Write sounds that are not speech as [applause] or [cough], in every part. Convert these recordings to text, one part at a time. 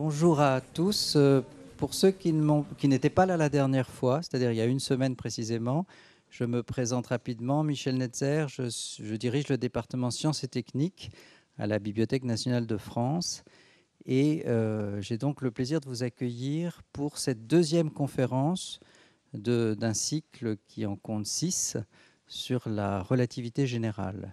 Bonjour à tous. Euh, pour ceux qui n'étaient pas là la dernière fois, c'est-à-dire il y a une semaine précisément, je me présente rapidement. Michel Netzer, je, dirige le département sciences et techniques à la Bibliothèque nationale de France. Et euh, j'ai donc le plaisir de vous accueillir pour cette deuxième conférence d'un cycle qui en compte six sur la relativité générale.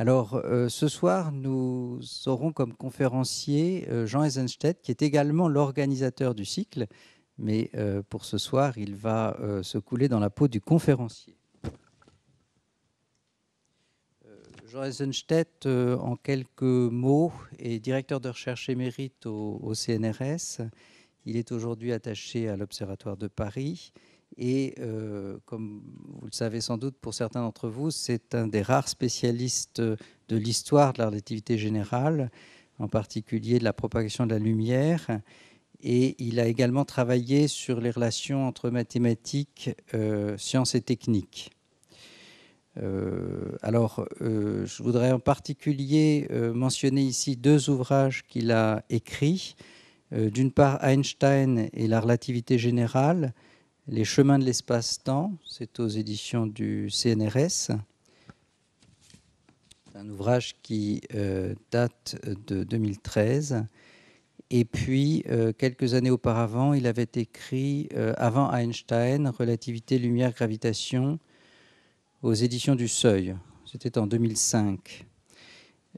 Alors euh, ce soir, nous aurons comme conférencier euh, Jean Eisenstedt, qui est également l'organisateur du cycle, mais euh, pour ce soir, il va se couler dans la peau du conférencier. Jean Eisenstedt, en quelques mots, est directeur de recherche émérite au CNRS. Il est aujourd'hui attaché à l'Observatoire de Paris. Et euh, comme vous le savez sans doute pour certains d'entre vous, c'est un des rares spécialistes de l'histoire de la relativité générale, en particulier de la propagation de la lumière. Et il a également travaillé sur les relations entre mathématiques, euh, sciences et techniques. Euh, alors, je voudrais en particulier mentionner ici deux ouvrages qu'il a écrits. D'une part, Einstein et la relativité générale, les chemins de l'espace-temps, c'est aux éditions du CNRS. Un ouvrage qui euh, date de 2013. Et puis, euh, quelques années auparavant, il avait écrit euh, Avant Einstein, Relativité, Lumière, Gravitation, aux éditions du Seuil. C'était en 2005.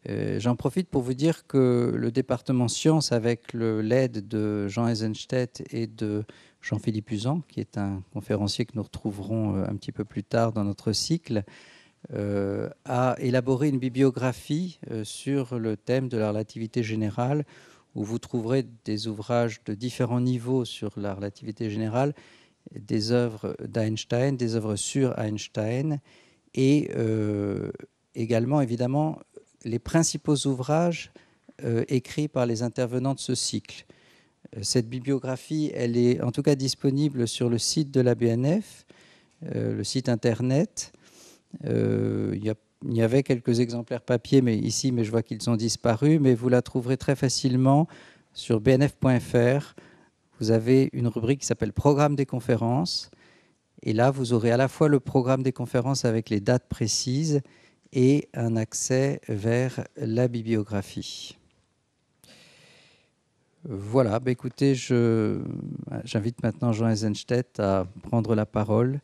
J'en profite pour vous dire que le département sciences, avec l'aide de Jean Eisenstedt et de Jean-Philippe Usan, qui est un conférencier que nous retrouverons euh, un petit peu plus tard dans notre cycle, euh, a élaboré une bibliographie euh, sur le thème de la relativité générale, où vous trouverez des ouvrages de différents niveaux sur la relativité générale, des œuvres d'Einstein, des œuvres sur Einstein, et également, évidemment, les principaux ouvrages écrits par les intervenants de ce cycle. Cette bibliographie, elle est en tout cas disponible sur le site de la BNF, euh, le site internet. Euh, il, y avait quelques exemplaires papier mais ici, mais je vois qu'ils ont disparu, mais vous la trouverez très facilement sur bnf.fr. Vous avez une rubrique qui s'appelle Programme des conférences. Et là, vous aurez à la fois le programme des conférences avec les dates précises et un accès vers la bibliographie. Voilà, Ben, écoutez, j'invite maintenant Jean Eisenstedt à prendre la parole.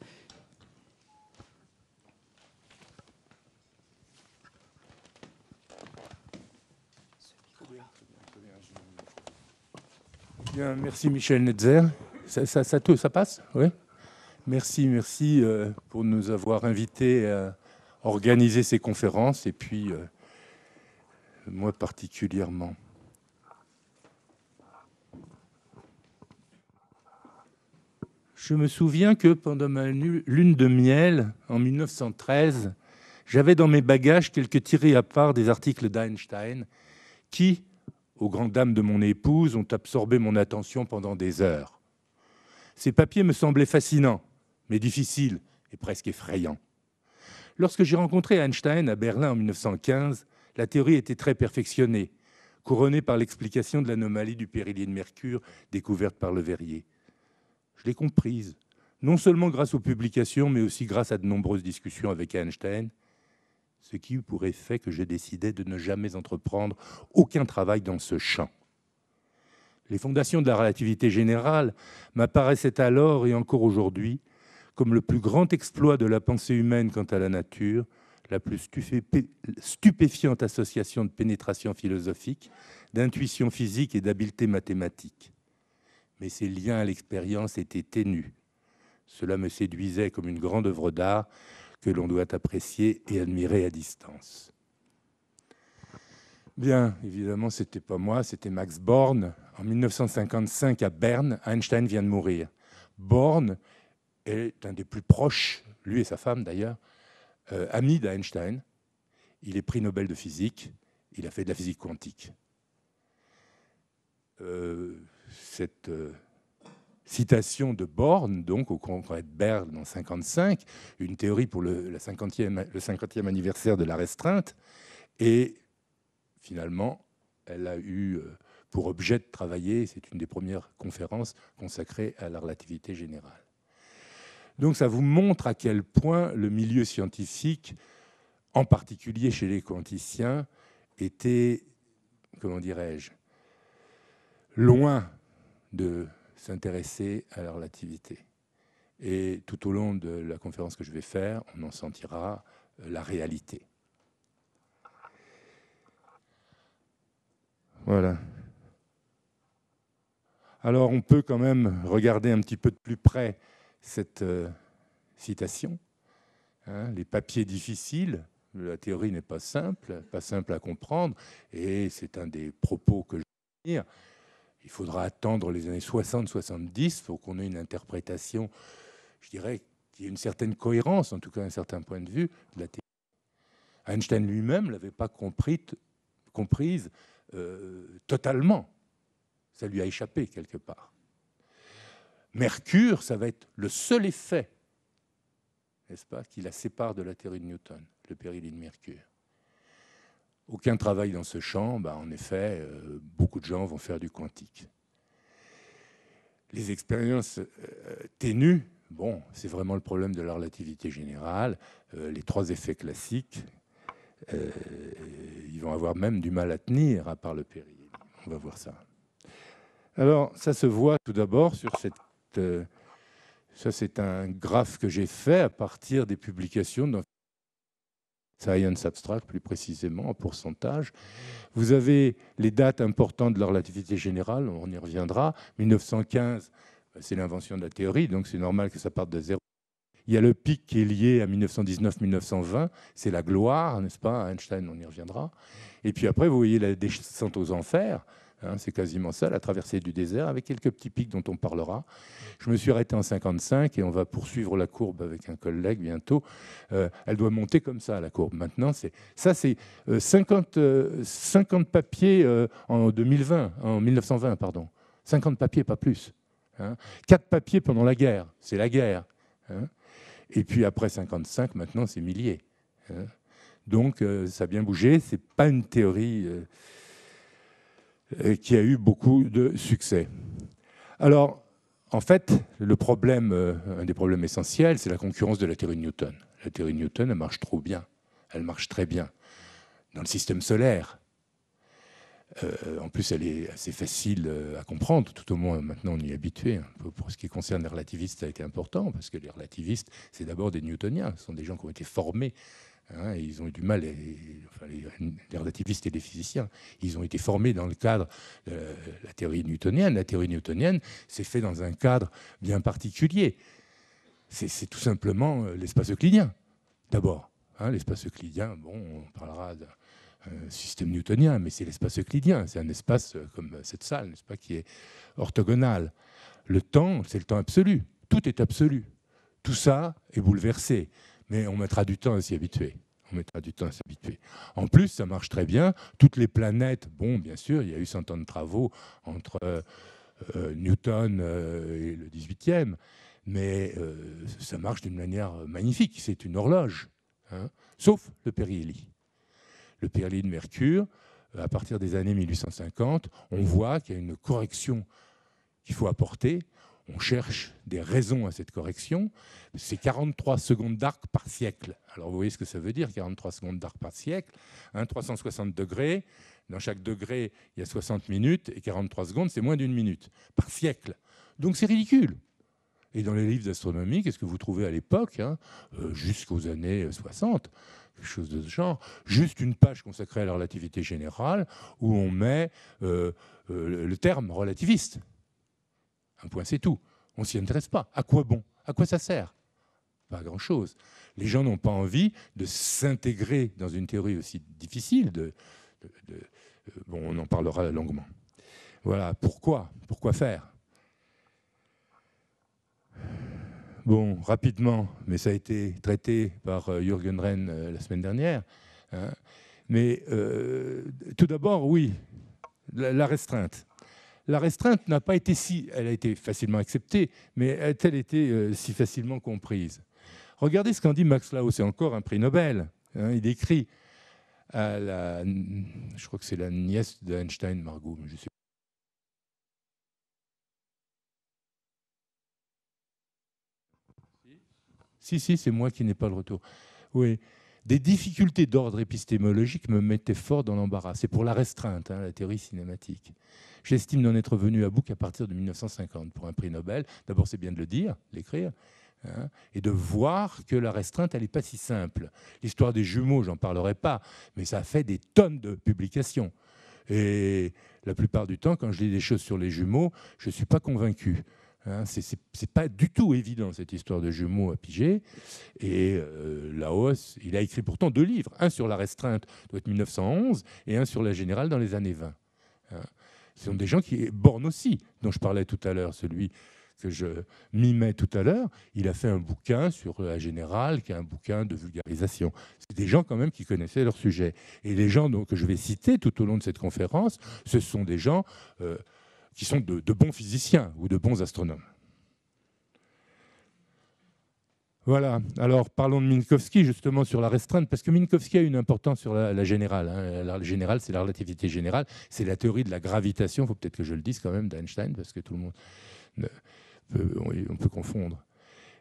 merci Michel Netzer. Ça, ça, ça passe Oui Merci, merci euh, pour nous avoir invités à organiser ces conférences et puis euh, moi particulièrement. Je me souviens que pendant ma lune de miel, en 1913, j'avais dans mes bagages quelques tirés à part des articles d'Einstein qui, aux grandes dames de mon épouse, ont absorbé mon attention pendant des heures. Ces papiers me semblaient fascinants, mais difficiles et presque effrayants. Lorsque j'ai rencontré Einstein à Berlin en 1915, la théorie était très perfectionnée, couronnée par l'explication de l'anomalie du périlier de mercure découverte par le verrier. Je l'ai comprise, non seulement grâce aux publications, mais aussi grâce à de nombreuses discussions avec Einstein, ce qui eut pour effet que j'ai décidé de ne jamais entreprendre aucun travail dans ce champ. Les fondations de la relativité générale m'apparaissaient alors et encore aujourd'hui comme le plus grand exploit de la pensée humaine quant à la nature, la plus stupéfiante association de pénétration philosophique, d'intuition physique et d'habileté mathématique mais ses liens à l'expérience étaient ténus. Cela me séduisait comme une grande œuvre d'art que l'on doit apprécier et admirer à distance. Bien, évidemment, c'était pas moi, c'était Max Born. En 1955, à Berne, Einstein vient de mourir. Born est un des plus proches, lui et sa femme d'ailleurs, euh, amis d'Einstein. Il est prix Nobel de physique, il a fait de la physique quantique. Euh, cette euh, citation de Born, donc au congrès de Berne en 1955, une théorie pour le, la 50e, le 50e anniversaire de la restreinte, et finalement, elle a eu euh, pour objet de travailler, c'est une des premières conférences consacrées à la relativité générale. Donc ça vous montre à quel point le milieu scientifique, en particulier chez les quanticiens, était, comment dirais-je, loin de s'intéresser à la relativité. Et tout au long de la conférence que je vais faire, on en sentira euh, la réalité. Voilà. Alors on peut quand même regarder un petit peu de plus près cette euh, citation. Hein, les papiers difficiles, la théorie n'est pas simple, pas simple à comprendre, et c'est un des propos que je veux dire. Il faudra attendre les années 60-70 pour qu'on ait une interprétation, je dirais, qui ait une certaine cohérence, en tout cas un certain point de vue, de la théorie. Einstein lui-même ne l'avait pas comprise euh, totalement. Ça lui a échappé quelque part. Mercure, ça va être le seul effet, n'est-ce pas, qui la sépare de la théorie de Newton, le péril de Mercure aucun travail dans ce champ, bah, en effet, euh, beaucoup de gens vont faire du quantique. Les expériences euh, ténues, bon, c'est vraiment le problème de la relativité générale. Euh, les trois effets classiques, ils vont avoir même du mal à tenir, à part le péril. On va voir ça. Alors, ça se voit tout d'abord sur cette... ça, c'est un graphe que j'ai fait à partir des publications d'un Science Abstract plus précisément en pourcentage. Vous avez les dates importantes de la relativité générale, on y reviendra. 1915, c'est l'invention de la théorie, donc c'est normal que ça parte de zéro. Il y a le pic qui est lié à 1919-1920, c'est la gloire, n'est-ce pas Einstein, on y reviendra. Et puis après, vous voyez la descente aux enfers, Hein, c'est quasiment ça, la traversée du désert, avec quelques petits pics dont on parlera. Je me suis arrêté en 55 et on va poursuivre la courbe avec un collègue bientôt. Euh, elle doit monter comme ça, la courbe. Maintenant, c'est ça, c'est 50, euh, euh, papiers en 2020, en 1920, pardon. 50 papiers, pas plus. Hein. 4 papiers pendant la guerre, c'est la guerre. Hein. Et puis après 55, maintenant, c'est milliers. Hein. Donc, ça a bien bougé. C'est pas une théorie. Euh, qui a eu beaucoup de succès. Alors, en fait, le problème, euh, un des problèmes essentiels, c'est la concurrence de la théorie de Newton. La théorie de Newton, elle marche trop bien. Elle marche très bien dans le système solaire. Euh, en plus, elle est assez facile à comprendre, tout au moins maintenant on y est habitué. Hein. Pour ce qui concerne les relativistes, ça a été important, parce que les relativistes, c'est d'abord des newtoniens, ce sont des gens qui ont été formés Hein, ils ont eu du mal, les, relativistes et les physiciens, ils ont été formés dans le cadre de la théorie newtonienne. La théorie newtonienne s'est faite dans un cadre bien particulier. C'est tout simplement euh, l'espace euclidien, d'abord. Hein. l'espace euclidien, bon, on parlera d'un euh, système newtonien, mais c'est l'espace euclidien. C'est un espace euh, comme cette salle, n'est-ce pas, qui est orthogonal. Le temps, c'est le temps absolu. Tout est absolu. Tout ça est bouleversé mais on mettra du temps à s'y habituer. On mettra du temps à s'habituer. En plus, ça marche très bien. Toutes les planètes, bon, bien sûr, il y a eu 100 ans de travaux entre euh, euh, Newton euh, et le 18e, mais ça marche d'une manière magnifique. C'est une horloge, hein, sauf le périhélie. Le périhélie de Mercure, à partir des années 1850, on voit qu'il y a une correction qu'il faut apporter on cherche des raisons à cette correction, c'est 43 secondes d'arc par siècle. Alors vous voyez ce que ça veut dire, 43 secondes d'arc par siècle, 360 hein, degrés, dans chaque degré, il y a 60 minutes, et 43 secondes, c'est moins d'une minute par siècle. Donc c'est ridicule. Et dans les livres d'astronomie, qu'est-ce que vous trouvez à l'époque, hein, euh, jusqu'aux années 60, quelque chose de ce genre, juste une page consacrée à la relativité générale où on met euh, euh, le terme relativiste. Un point, c'est tout. On ne s'y intéresse pas. À quoi bon À quoi ça sert Pas grand-chose. Les gens n'ont pas envie de s'intégrer dans une théorie aussi difficile. De, euh, bon, on en parlera longuement. Voilà, pourquoi Pourquoi faire Bon, rapidement, mais ça a été traité par euh, Jürgen Renn euh, la semaine dernière. Hein. Mais tout d'abord, oui, la restreinte la restreinte n'a pas été si, elle a été facilement acceptée, mais a-t-elle été euh, si facilement comprise Regardez ce qu'en dit Max Lao, c'est encore un prix Nobel. Hein. il écrit à la, je crois que c'est la nièce d'Einstein, Margot, je sais Si, si, c'est moi qui n'ai pas le retour. Oui des difficultés d'ordre épistémologique me mettaient fort dans l'embarras. C'est pour la restreinte, hein, la théorie cinématique. J'estime d'en être venu à bout qu'à partir de 1950 pour un prix Nobel. D'abord, c'est bien de le dire, l'écrire, hein, et de voir que la restreinte, elle n'est pas si simple. L'histoire des jumeaux, j'en parlerai pas, mais ça fait des tonnes de publications. Et la plupart du temps, quand je lis des choses sur les jumeaux, je ne suis pas convaincu. Hein, ce c'est pas du tout évident cette histoire de jumeaux à Piger. Et euh, Laos, il a écrit pourtant deux livres, un sur la restreinte, doit 1911, et un sur la générale dans les années 20. Hein. Ce sont des gens qui bornent aussi, dont je parlais tout à l'heure, celui que je mimais tout à l'heure, il a fait un bouquin sur la générale, qui est un bouquin de vulgarisation. C'est des gens quand même qui connaissaient leur sujet. Et les gens donc, que je vais citer tout au long de cette conférence, ce sont des gens euh, qui sont de, bons physiciens ou de bons astronomes. Voilà. Alors parlons de Minkowski justement sur la restreinte, parce que Minkowski a une importance sur la, générale. Hein. La générale, c'est la relativité générale, c'est la théorie de la gravitation. Il faut peut-être que je le dise quand même d'Einstein, parce que tout le monde euh, peut, on peut confondre.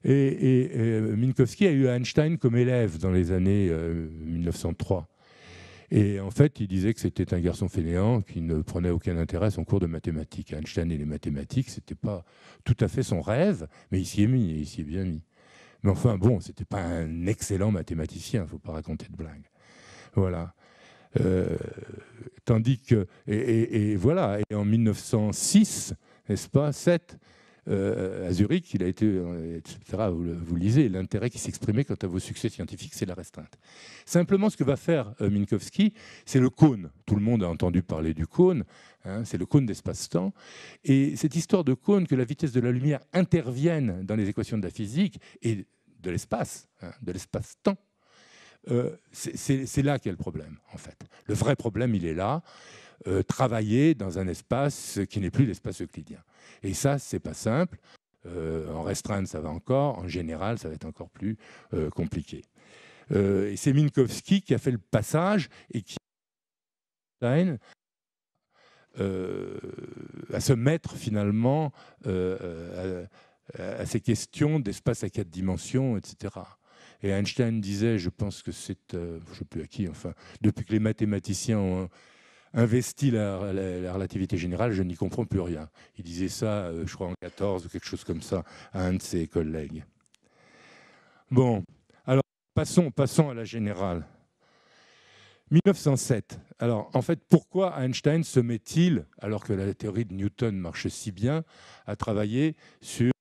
et, Minkowski a eu Einstein comme élève dans les années 1903. Euh, et en fait, il disait que c'était un garçon fainéant qui ne prenait aucun intérêt à son cours de mathématiques. Einstein et les mathématiques, n'était pas tout à fait son rêve, mais il s'y est mis et il s'y est bien mis. Mais enfin, bon, c'était pas un excellent mathématicien, faut pas raconter de blagues. Voilà. Euh, tandis que, et, voilà, et en 1906, n'est-ce pas, 7, euh, à Zurich, il a été, euh, etc., vous, le, lisez, l'intérêt qui s'exprimait quant à vos succès scientifiques, c'est la restreinte. Simplement, ce que va faire euh, Minkowski, c'est le cône. Tout le monde a entendu parler du cône, hein, c'est le cône d'espace-temps. Et cette histoire de cône, que la vitesse de la lumière intervienne dans les équations de la physique et de l'espace, hein, de l'espace-temps, c'est là qu'est le problème, en fait. Le vrai problème, il est là. Euh, travailler dans un espace qui n'est plus l'espace euclidien. Et ça, c'est pas simple. Euh, en restreinte ça va encore. En général, ça va être encore plus euh, compliqué. et c'est Minkowski qui a fait le passage et qui à se mettre finalement à, à, ces questions d'espace à quatre dimensions, etc. Et Einstein disait, je pense que c'est, je ne sais plus à qui, enfin, depuis que les mathématiciens ont investi la, relativité générale, je n'y comprends plus rien. Il disait ça, euh, je crois, en 14 ou quelque chose comme ça à un de ses collègues. Bon, alors passons, passons à la générale. 1907. Alors, en fait, pourquoi Einstein se met-il, alors que la théorie de Newton marche si bien, à travailler sur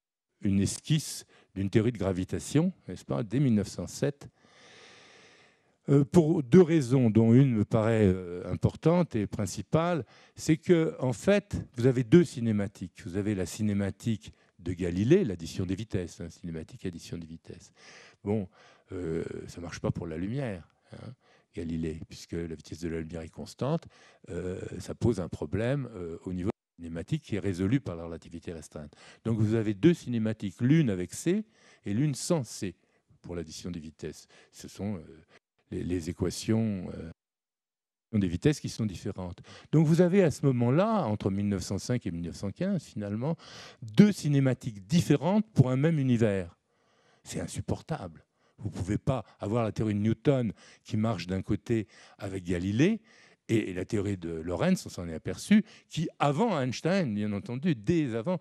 une esquisse d'une théorie de gravitation, n'est-ce pas, dès 1907 euh, pour deux raisons, dont une me paraît euh, importante et principale, c'est que en fait, vous avez deux cinématiques. Vous avez la cinématique de Galilée, l'addition des vitesses, hein, cinématique addition des vitesses. Bon, ça euh, ça marche pas pour la lumière, hein, Galilée, puisque la vitesse de la lumière est constante. ça pose un problème au niveau de la cinématique qui est résolu par la relativité restreinte. Donc vous avez deux cinématiques, l'une avec C et l'une sans C pour l'addition des vitesses. Ce sont les, équations euh, ont des vitesses qui sont différentes. Donc vous avez à ce moment-là, entre 1905 et 1915 finalement, deux cinématiques différentes pour un même univers. C'est insupportable. Vous ne pouvez pas avoir la théorie de Newton qui marche d'un côté avec Galilée et la théorie de Lorentz, on s'en est aperçu, qui avant Einstein, bien entendu, dès avant,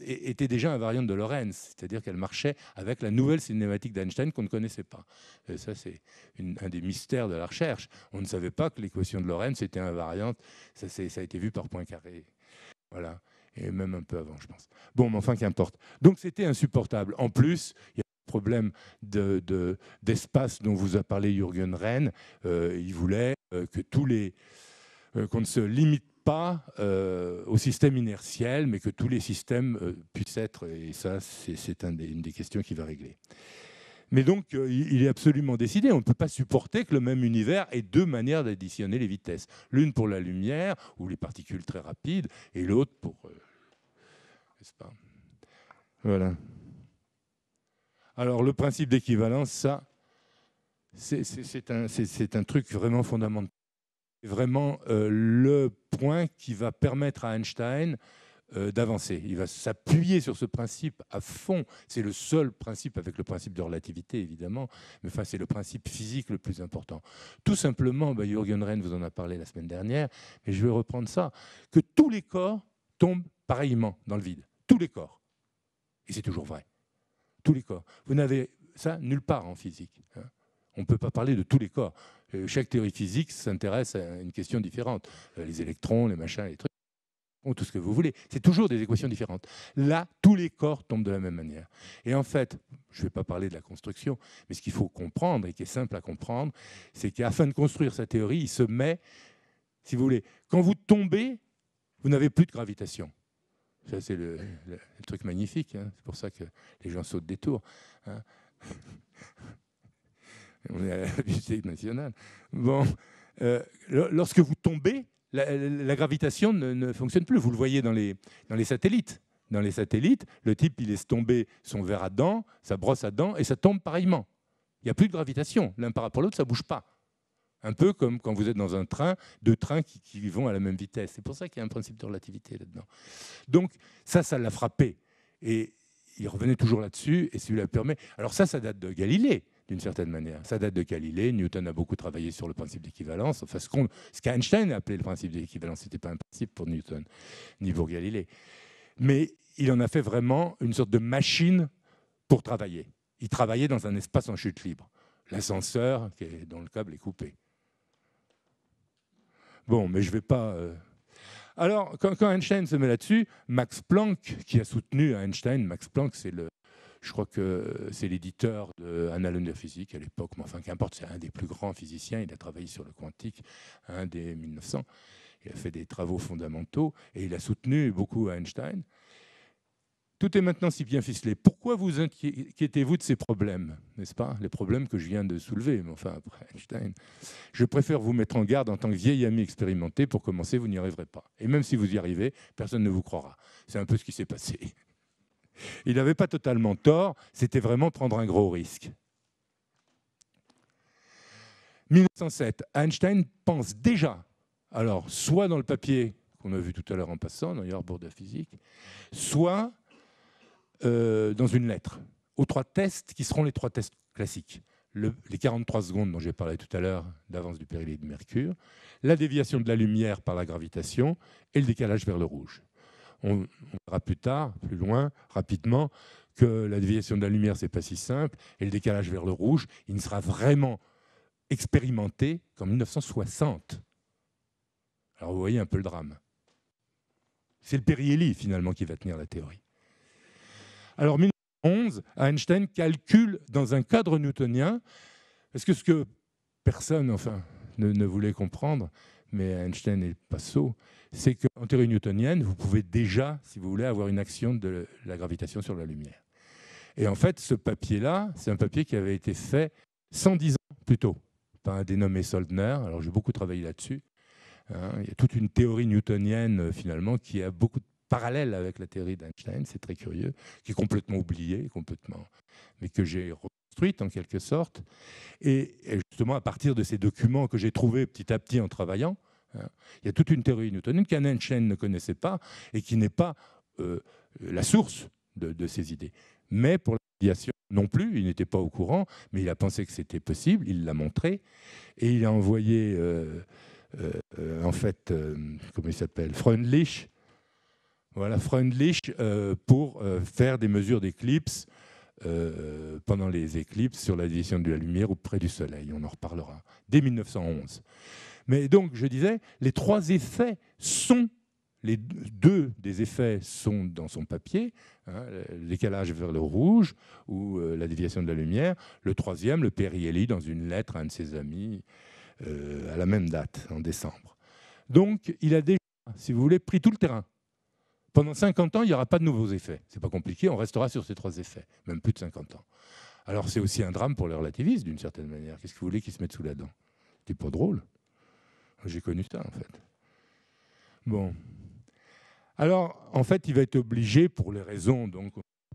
était déjà invariante de Lorentz, c'est-à-dire qu'elle marchait avec la nouvelle cinématique d'Einstein qu'on ne connaissait pas. Euh, ça, c'est un des mystères de la recherche. On ne savait pas que l'équation de Lorentz était invariante, ça, ça a été vu par Poincaré. Voilà et même un peu avant, je pense. Bon, mais enfin, qu'importe. Donc, c'était insupportable. En plus, il problème d'espace de, dont vous a parlé Jürgen Renn. Euh, il voulait euh, que tous les euh, qu'on ne se limite pas au système inertiel, mais que tous les systèmes puissent être. Et ça, c'est un une des questions qui va régler. Mais donc, il est absolument décidé. On ne peut pas supporter que le même univers ait deux manières d'additionner les vitesses. L'une pour la lumière, ou les particules très rapides, et l'autre pour... Pas voilà. Alors le principe d'équivalence, ça, c'est un, truc vraiment fondamental. C'est Vraiment euh, le point qui va permettre à Einstein euh, d'avancer. Il va s'appuyer sur ce principe à fond. C'est le seul principe, avec le principe de relativité évidemment, mais enfin, c'est le principe physique le plus important. Tout simplement, bah, Jürgen vous en a parlé la semaine dernière, mais je vais reprendre ça, que tous les corps tombent pareillement dans le vide. Tous les corps. Et c'est toujours vrai tous les corps. Vous n'avez ça nulle part en physique. Hein. On ne peut pas parler de tous les corps. Euh, chaque théorie physique s'intéresse à une question différente. Euh, les électrons, les machins, les trucs, tout ce que vous voulez. C'est toujours des équations différentes. Là, tous les corps tombent de la même manière. Et en fait, je ne vais pas parler de la construction, mais ce qu'il faut comprendre et qui est simple à comprendre, c'est qu'afin de construire sa théorie, il se met, si vous voulez, quand vous tombez, vous n'avez plus de gravitation. Ça, c'est le, truc magnifique. Hein. C'est pour ça que les gens sautent des tours. Hein. [laughs] On est à la bibliothèque nationale. Bon, euh, lorsque vous tombez, la, gravitation ne, fonctionne plus. Vous le voyez dans les, dans les satellites. Dans les satellites, le type, il laisse tomber son verre à dents, sa brosse à dents, et ça tombe pareillement. Il n'y a plus de gravitation. L'un par rapport à l'autre, ça ne bouge pas. Un peu comme quand vous êtes dans un train, deux trains qui, vont à la même vitesse. C'est pour ça qu'il y a un principe de relativité là-dedans. Donc ça, ça l'a frappé. Et il revenait toujours là-dessus, et celui permet... Alors ça, ça date de Galilée d'une certaine manière. Ça date de Galilée. Newton a beaucoup travaillé sur le principe d'équivalence. Enfin, ce qu'Einstein a appelé le principe d'équivalence, ce n'était pas un principe pour Newton, ni pour Galilée. Mais il en a fait vraiment une sorte de machine pour travailler. Il travaillait dans un espace en chute libre. L'ascenseur, dont le câble est coupé. Bon, mais je ne vais pas... Euh. Alors, quand, Einstein se met là-dessus, Max Planck, qui a soutenu Einstein, Max Planck, c'est le... Je crois que c'est l'éditeur d'Analyse de physique à l'époque, mais enfin, qu'importe, c'est un des plus grands physiciens, il a travaillé sur le quantique, un des 1900 il a fait des travaux fondamentaux et il a soutenu beaucoup Einstein. Tout est maintenant si bien ficelé. Pourquoi vous inquiétez-vous de ces problèmes, n'est-ce pas Les problèmes que je viens de soulever, mais enfin, après Einstein. Je préfère vous mettre en garde en tant que vieil ami expérimenté. Pour commencer, vous n'y arriverez pas. Et même si vous y arrivez, personne ne vous croira. C'est un peu ce qui s'est passé. [laughs] Il n'avait pas totalement tort, c'était vraiment prendre un gros risque. 1907, Einstein pense déjà, alors soit dans le papier qu'on a vu tout à l'heure en passant, d'ailleurs, pour la physique, soit euh, dans une lettre aux trois tests qui seront les trois tests classiques. les 43 secondes dont j'ai parlé tout à l'heure d'avance du péril de mercure, la déviation de la lumière par la gravitation et le décalage vers le rouge. On, verra plus tard, plus loin, rapidement, que la déviation de la lumière, c'est pas si simple, et le décalage vers le rouge, il ne sera vraiment expérimenté qu'en 1960. Alors vous voyez un peu le drame. C'est le périhélie, finalement, qui va tenir la théorie. Alors, 1911, Einstein calcule dans un cadre newtonien, parce que ce que personne, enfin, ne, voulait comprendre, mais Einstein n'est pas sot, c'est qu'en théorie newtonienne, vous pouvez déjà, si vous voulez, avoir une action de la gravitation sur la lumière. Et en fait, ce papier-là, c'est un papier qui avait été fait 110 ans plus tôt par un dénommé Soldner. Alors, j'ai beaucoup travaillé là-dessus. Hein. il y a toute une théorie newtonienne, euh, finalement, qui a beaucoup de parallèle avec la théorie d'Einstein, c'est très curieux, qui est complètement oubliée, complètement, mais que j'ai reconstruite en quelque sorte. Et, justement, à partir de ces documents que j'ai trouvés petit à petit en travaillant, hein, il y a toute une théorie newtonienne qu'Einstein ne connaissait pas et qui n'est pas euh, la source de, ses idées. Mais pour la non plus, il n'était pas au courant, mais il a pensé que c'était possible, il l'a montré, et il a envoyé, euh, euh, en fait, comment il s'appelle, Freundlich, voilà, Freundlich euh, pour euh, faire des mesures d'éclipse euh, pendant les éclipses sur la déviation de la lumière auprès du Soleil. On en reparlera dès 1911. Mais donc, je disais, les trois effets sont, les deux des effets sont dans son papier, hein, le décalage vers le rouge ou la déviation de la lumière. Le troisième, le Perielli, dans une lettre à un de ses amis à la même date, en décembre. Donc, il a déjà, si vous voulez, pris tout le terrain. Pendant 50 ans, il n'y aura pas de nouveaux effets. C'est pas compliqué, on restera sur ces trois effets, même plus de 50 ans. Alors c'est aussi un drame pour les relativistes, d'une certaine manière. Qu'est-ce que vous voulez qu'ils se mettent sous la dent C'est pas drôle. J'ai connu ça, en fait. Bon. Alors, en fait, il va être obligé, pour les raisons donc,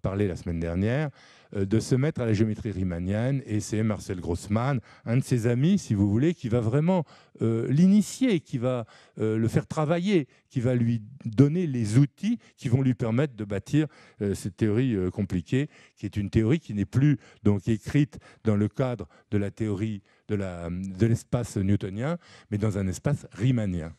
parlé la semaine dernière, euh, de se mettre à la géométrie riemannienne. Et c'est Marcel Grossman, un de ses amis, si vous voulez, qui va vraiment euh, l'initier, qui va euh, le faire travailler, qui va lui donner les outils qui vont lui permettre de bâtir cette théorie compliquée, qui est une théorie qui n'est plus donc écrite dans le cadre de la théorie de l'espace newtonien, mais dans un espace riemannien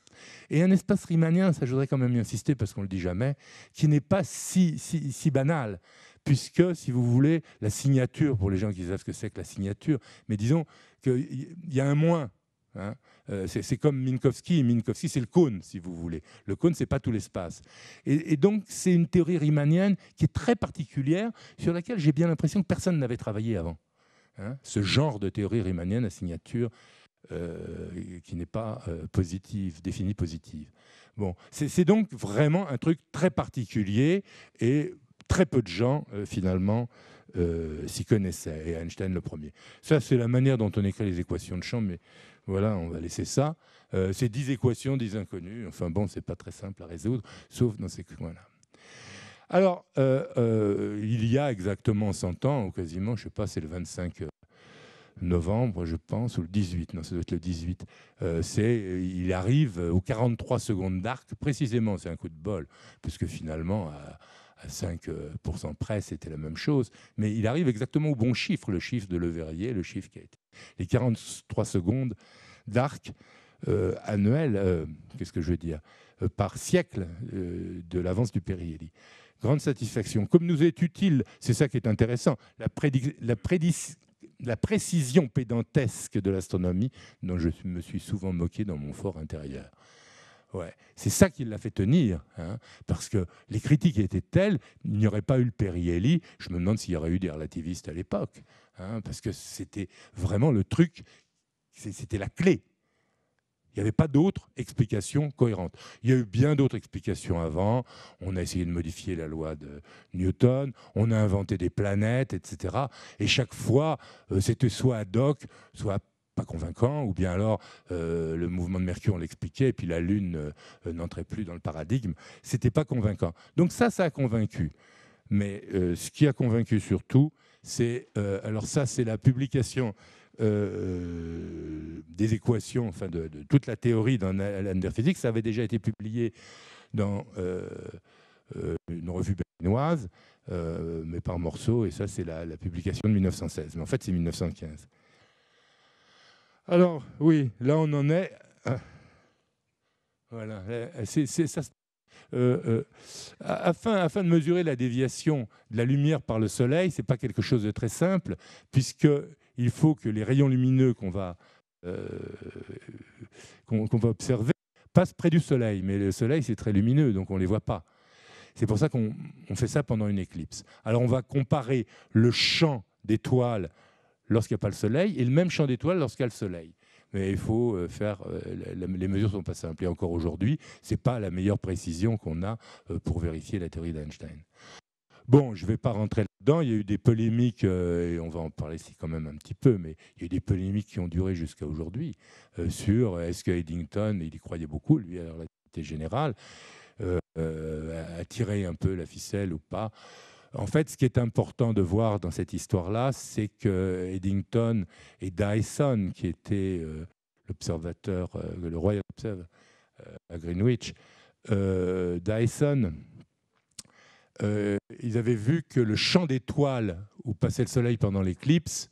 et un espace riemannien, ça je voudrais quand même insister parce qu'on ne le dit jamais, qui n'est pas si, si, si banal, puisque, si vous voulez, la signature, pour les gens qui savent ce que c'est que la signature, mais disons qu'il y a un moins. Hein. Euh, c'est comme Minkowski. Minkowski, c'est le cône, si vous voulez. Le cône, c'est pas tout l'espace. Et, donc, c'est une théorie riemannienne qui est très particulière, sur laquelle j'ai bien l'impression que personne n'avait travaillé avant. Hein. ce genre de théorie riemannienne à signature euh, qui n'est pas euh, positive, définie positive. Bon, c'est donc vraiment un truc très particulier et très peu de gens euh, finalement s'y connaissaient, et Einstein le premier. Ça, c'est la manière dont on écrit les équations de champ, mais voilà, on va laisser ça. c'est 10 équations, 10 inconnues. Enfin bon, c'est pas très simple à résoudre, sauf dans ces coins-là. Alors, il y a exactement 100 ans, ou quasiment, je ne sais pas, c'est le 25 novembre, je pense, ou le 18, non, ça doit être le 18. Euh, c'est, euh, il arrive euh, aux 43 secondes d'arc, précisément, c'est un coup de bol, puisque finalement, à, 5% près, c'était la même chose. Mais il arrive exactement au bon chiffre, le chiffre de Leverrier, le chiffre qui a été. Les 43 secondes d'arc euh, annuel, qu'est-ce que je veux dire, par siècle de l'avance du périhélie grande satisfaction. Comme nous est utile, c'est ça qui est intéressant, la, prédic la la précision pédantesque de l'astronomie dont je me suis souvent moqué dans mon fort intérieur. Ouais. C'est ça qui l'a fait tenir, hein, parce que les critiques étaient telles, il n'y aurait pas eu le Perielli, je me demande s'il y aurait eu des relativistes à l'époque, hein, parce que c'était vraiment le truc, c'était la clé il n'y avait pas d'autre explication cohérente. Il y a eu bien d'autres explications avant. On a essayé de modifier la loi de Newton, on a inventé des planètes, etc. Et chaque fois, euh, c'était soit ad hoc, soit pas convaincant, ou bien alors euh, le mouvement de Mercure, on l'expliquait, et puis la Lune euh, n'entrait plus dans le paradigme. C'était pas convaincant. Donc ça, ça a convaincu. Mais ce qui a convaincu surtout, c'est alors ça, c'est la publication euh, des équations, enfin de, toute la théorie dans Lander physique, Ça avait déjà été publié dans euh, euh, une revue berlinoise, mais par morceaux, et ça c'est la, publication de 1916. Mais en fait c'est 1915. Alors oui, là on en est. Voilà, c'est ça afin, afin, de mesurer la déviation de la lumière par le Soleil, ce n'est pas quelque chose de très simple, puisque il faut que les rayons lumineux qu'on va, euh, qu'on va observer passent près du Soleil. Mais le Soleil, c'est très lumineux, donc on ne les voit pas. C'est pour ça qu'on fait ça pendant une éclipse. Alors on va comparer le champ d'étoiles lorsqu'il n'y a pas le Soleil et le même champ d'étoiles lorsqu'il y a le Soleil mais il faut euh, faire. Euh, les mesures sont pas simples. Et encore aujourd'hui, Ce n'est pas la meilleure précision qu'on a pour vérifier la théorie d'Einstein. Bon, je vais pas rentrer il y a eu des polémiques, euh, et on va en parler ici quand même un petit peu, mais il y a eu des polémiques qui ont duré jusqu'à aujourd'hui euh, sur est-ce que Eddington, il y croyait beaucoup, lui, à la réalité générale, euh, a tiré un peu la ficelle ou pas. En fait, ce qui est important de voir dans cette histoire-là, c'est que Eddington et Dyson, qui était l'observateur, le roi Observer à Greenwich, Dyson, euh, ils avaient vu que le champ d'étoiles où passait le soleil pendant l'éclipse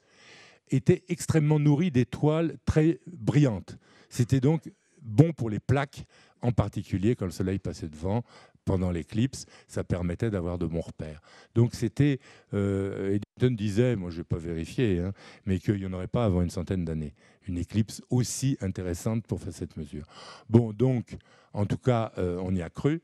était extrêmement nourri d'étoiles très brillantes. C'était donc bon pour les plaques, en particulier quand le soleil passait devant pendant l'éclipse, ça permettait d'avoir de bons repères. Donc c'était, euh, Eddington disait, moi je vais pas vérifier, hein, mais qu'il n'y en aurait pas avant une centaine d'années, une éclipse aussi intéressante pour faire cette mesure. Bon, donc en tout cas, euh, on y a cru.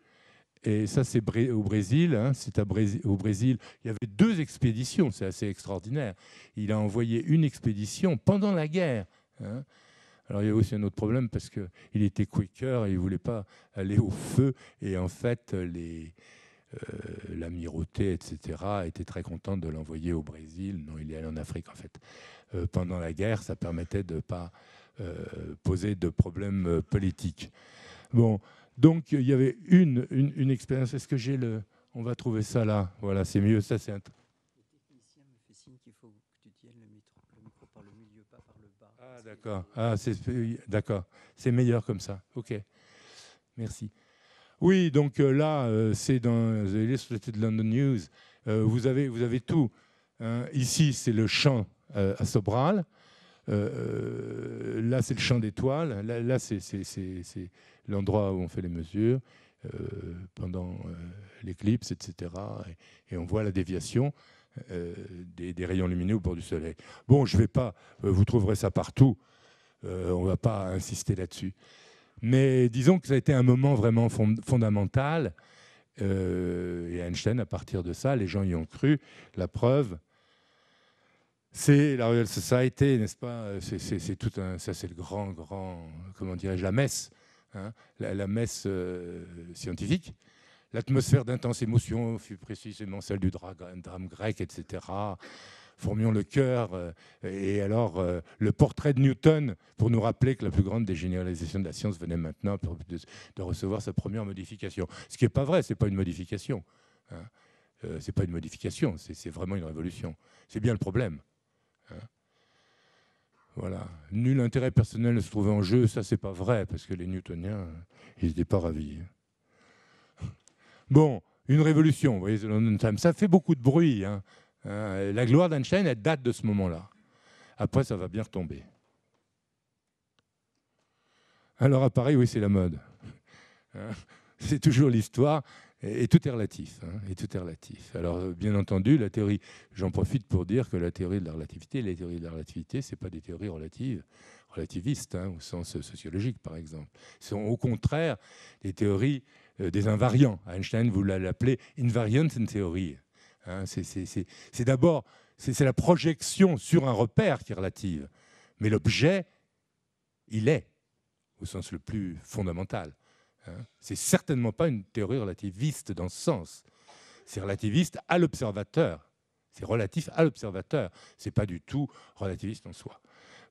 Et ça, c'est au Brésil. Hein, c'est au Brésil. Il y avait deux expéditions, c'est assez extraordinaire. Il a envoyé une expédition pendant la guerre. Hein. Alors il y a aussi un autre problème parce qu'il était quaker et il ne voulait pas aller au feu. Et en fait, les, euh, l'amirauté, etc., était très contente de l'envoyer au Brésil. Non, il est allé en Afrique, en fait. Euh, pendant la guerre, ça permettait de ne pas euh, poser de problèmes politiques. Bon, donc il y avait une, une, expérience. Est-ce que j'ai le. On va trouver ça là. Voilà, c'est mieux. Ça, c'est un. Ah d'accord, ah, c'est d'accord, c'est meilleur comme ça. Ok, merci. Oui, donc euh, là, euh, c'est dans The de London News. Euh, vous avez, vous avez tout. Hein. ici, c'est le champ à Sobral. là, c'est le champ d'étoiles. Là, là c'est l'endroit où on fait les mesures, euh, pendant euh, l'éclipse, etc. Et, on voit la déviation euh, des, rayons lumineux au bord du Soleil. Bon, je ne vais pas, vous trouverez ça partout, on ne va pas insister là-dessus. Mais disons que ça a été un moment vraiment fondamental. et Einstein, à partir de ça, les gens y ont cru. La preuve, c'est la Royal Society, n'est-ce pas C'est tout un, ça c'est le grand, grand, comment dirais-je, la messe Hein, la, messe euh, scientifique. L'atmosphère d'intense émotion fut précisément celle du drame grec, etc. Formions le cœur, euh, et alors euh, le portrait de Newton, pour nous rappeler que la plus grande dégénéralisation de la science venait maintenant de, de recevoir sa première modification. Ce qui n'est pas vrai, ce n'est hein. pas une modification. C'est ce n'est pas une modification, c'est vraiment une révolution. C'est bien le problème. Hein. Voilà. Nul intérêt personnel ne se trouvait en jeu, ça c'est pas vrai, parce que les Newtoniens, ils n'étaient pas ravis. Bon, une révolution, vous voyez, ça fait beaucoup de bruit. Hein. Euh, la gloire d'Einstein, elle date de ce moment-là. Après, ça va bien retomber. Alors à Paris, oui, c'est la mode. [laughs] C'est toujours l'histoire. Et, tout est relatif. Hein, et tout est relatif. Alors, euh, bien entendu, la théorie, j'en profite pour dire que la théorie de la relativité, les théories de la relativité, ce pas des théories relatives, relativistes, hein, au sens euh, sociologique, par exemple. Ce sont au contraire des théories euh, des invariants. Einstein voulait l'appeler invariant in theory. Hein, c'est d'abord c'est la projection sur un repère qui est relative. Mais l'objet, il est, au sens le plus fondamental. Hein. c'est certainement pas une théorie relativiste dans ce sens. C'est relativiste à l'observateur. C'est relatif à l'observateur. C'est pas du tout relativiste en soi.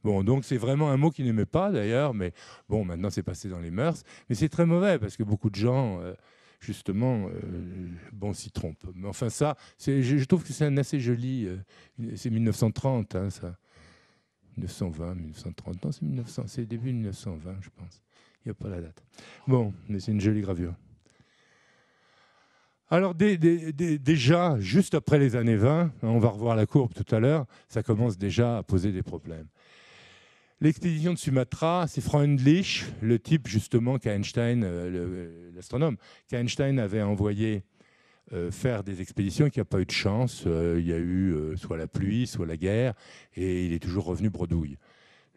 Bon, donc c'est vraiment un mot qui n'aimait pas d'ailleurs, mais bon, maintenant c'est passé dans les mœurs. Mais c'est très mauvais parce que beaucoup de gens, euh, justement, euh, bon, s'y trompent. Mais enfin, ça, je, je, trouve que c'est un assez joli. Euh, c'est 1930, hein, ça. 1920, 1930, non, c'est 1900, c'est début 1920, je pense. Il n'y a pas la date. Bon, mais c'est une jolie gravure. Alors déjà, juste après les années 20, on va revoir la courbe tout à l'heure, ça commence déjà à poser des problèmes. L'expédition de Sumatra, c'est Freundlich, le type justement qu'Einstein, euh, l'astronome, qu'Einstein avait envoyé euh, faire des expéditions et qui a pas eu de chance. Euh, il y a eu soit la pluie, soit la guerre, et il est toujours revenu bredouille,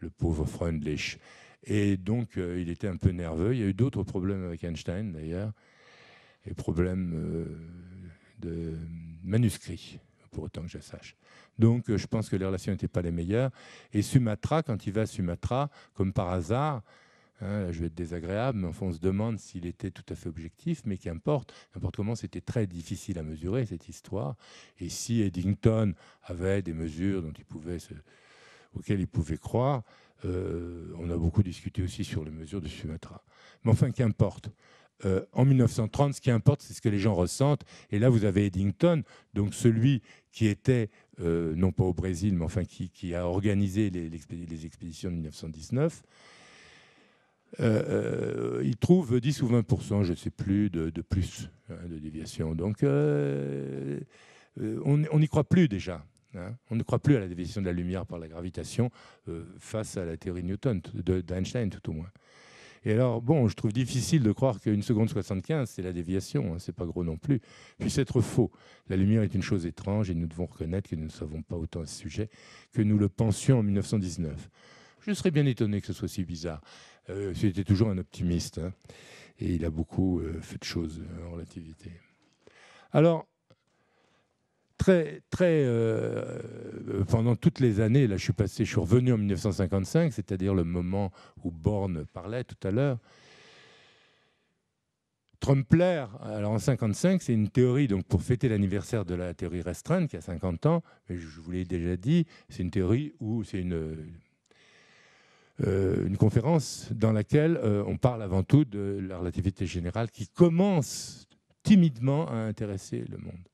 le pauvre Freundlich. Et donc, euh, il était un peu nerveux. Il y a eu d'autres problèmes avec Einstein, d'ailleurs, et problèmes euh, de manuscrits, pour autant que je sache. Donc, euh, je pense que les relations n'étaient pas les meilleures. Et Sumatra, quand il va à Sumatra, comme par hasard, hein, je vais être désagréable, mais enfin, on se demande s'il était tout à fait objectif, mais qu'importe, n'importe comment, c'était très difficile à mesurer, cette histoire. Et si Eddington avait des mesures dont il pouvait se auxquels ils pouvaient croire. Euh, on a beaucoup discuté aussi sur les mesures de Sumatra. Mais enfin, qu'importe. Euh, en 1930, ce qui importe, c'est ce que les gens ressentent. Et là, vous avez Eddington, donc celui qui était, euh, non pas au Brésil, mais enfin qui, a organisé les, expéditions de 1919. il trouve 10 ou 20 je ne sais plus, de, plus hein, de déviation. Donc, on n'y croit plus déjà. Hein? on ne croit plus à la déviation de la lumière par la gravitation euh, face à la théorie Newton, d'Einstein tout au moins. Et alors, bon, je trouve difficile de croire qu'une seconde 75, c'est la déviation, hein, c'est pas gros non plus, puisse être faux. La lumière est une chose étrange et nous devons reconnaître que nous ne savons pas autant à ce sujet que nous le pensions en 1919. Je serais bien étonné que ce soit si bizarre. Euh, c'était toujours un optimiste hein, et il a beaucoup euh, fait de choses en relativité. Alors, très, très euh, euh, pendant toutes les années, là je suis passé, je suis revenu en 1955, c'est-à-dire le moment où Born parlait tout à l'heure. Trumpler, alors en 55, c'est une théorie, donc pour fêter l'anniversaire de la théorie restreinte qui a 50 ans, mais je vous l'ai déjà dit, c'est une théorie où c'est une, euh, une conférence dans laquelle on parle avant tout de la relativité générale qui commence timidement à intéresser le monde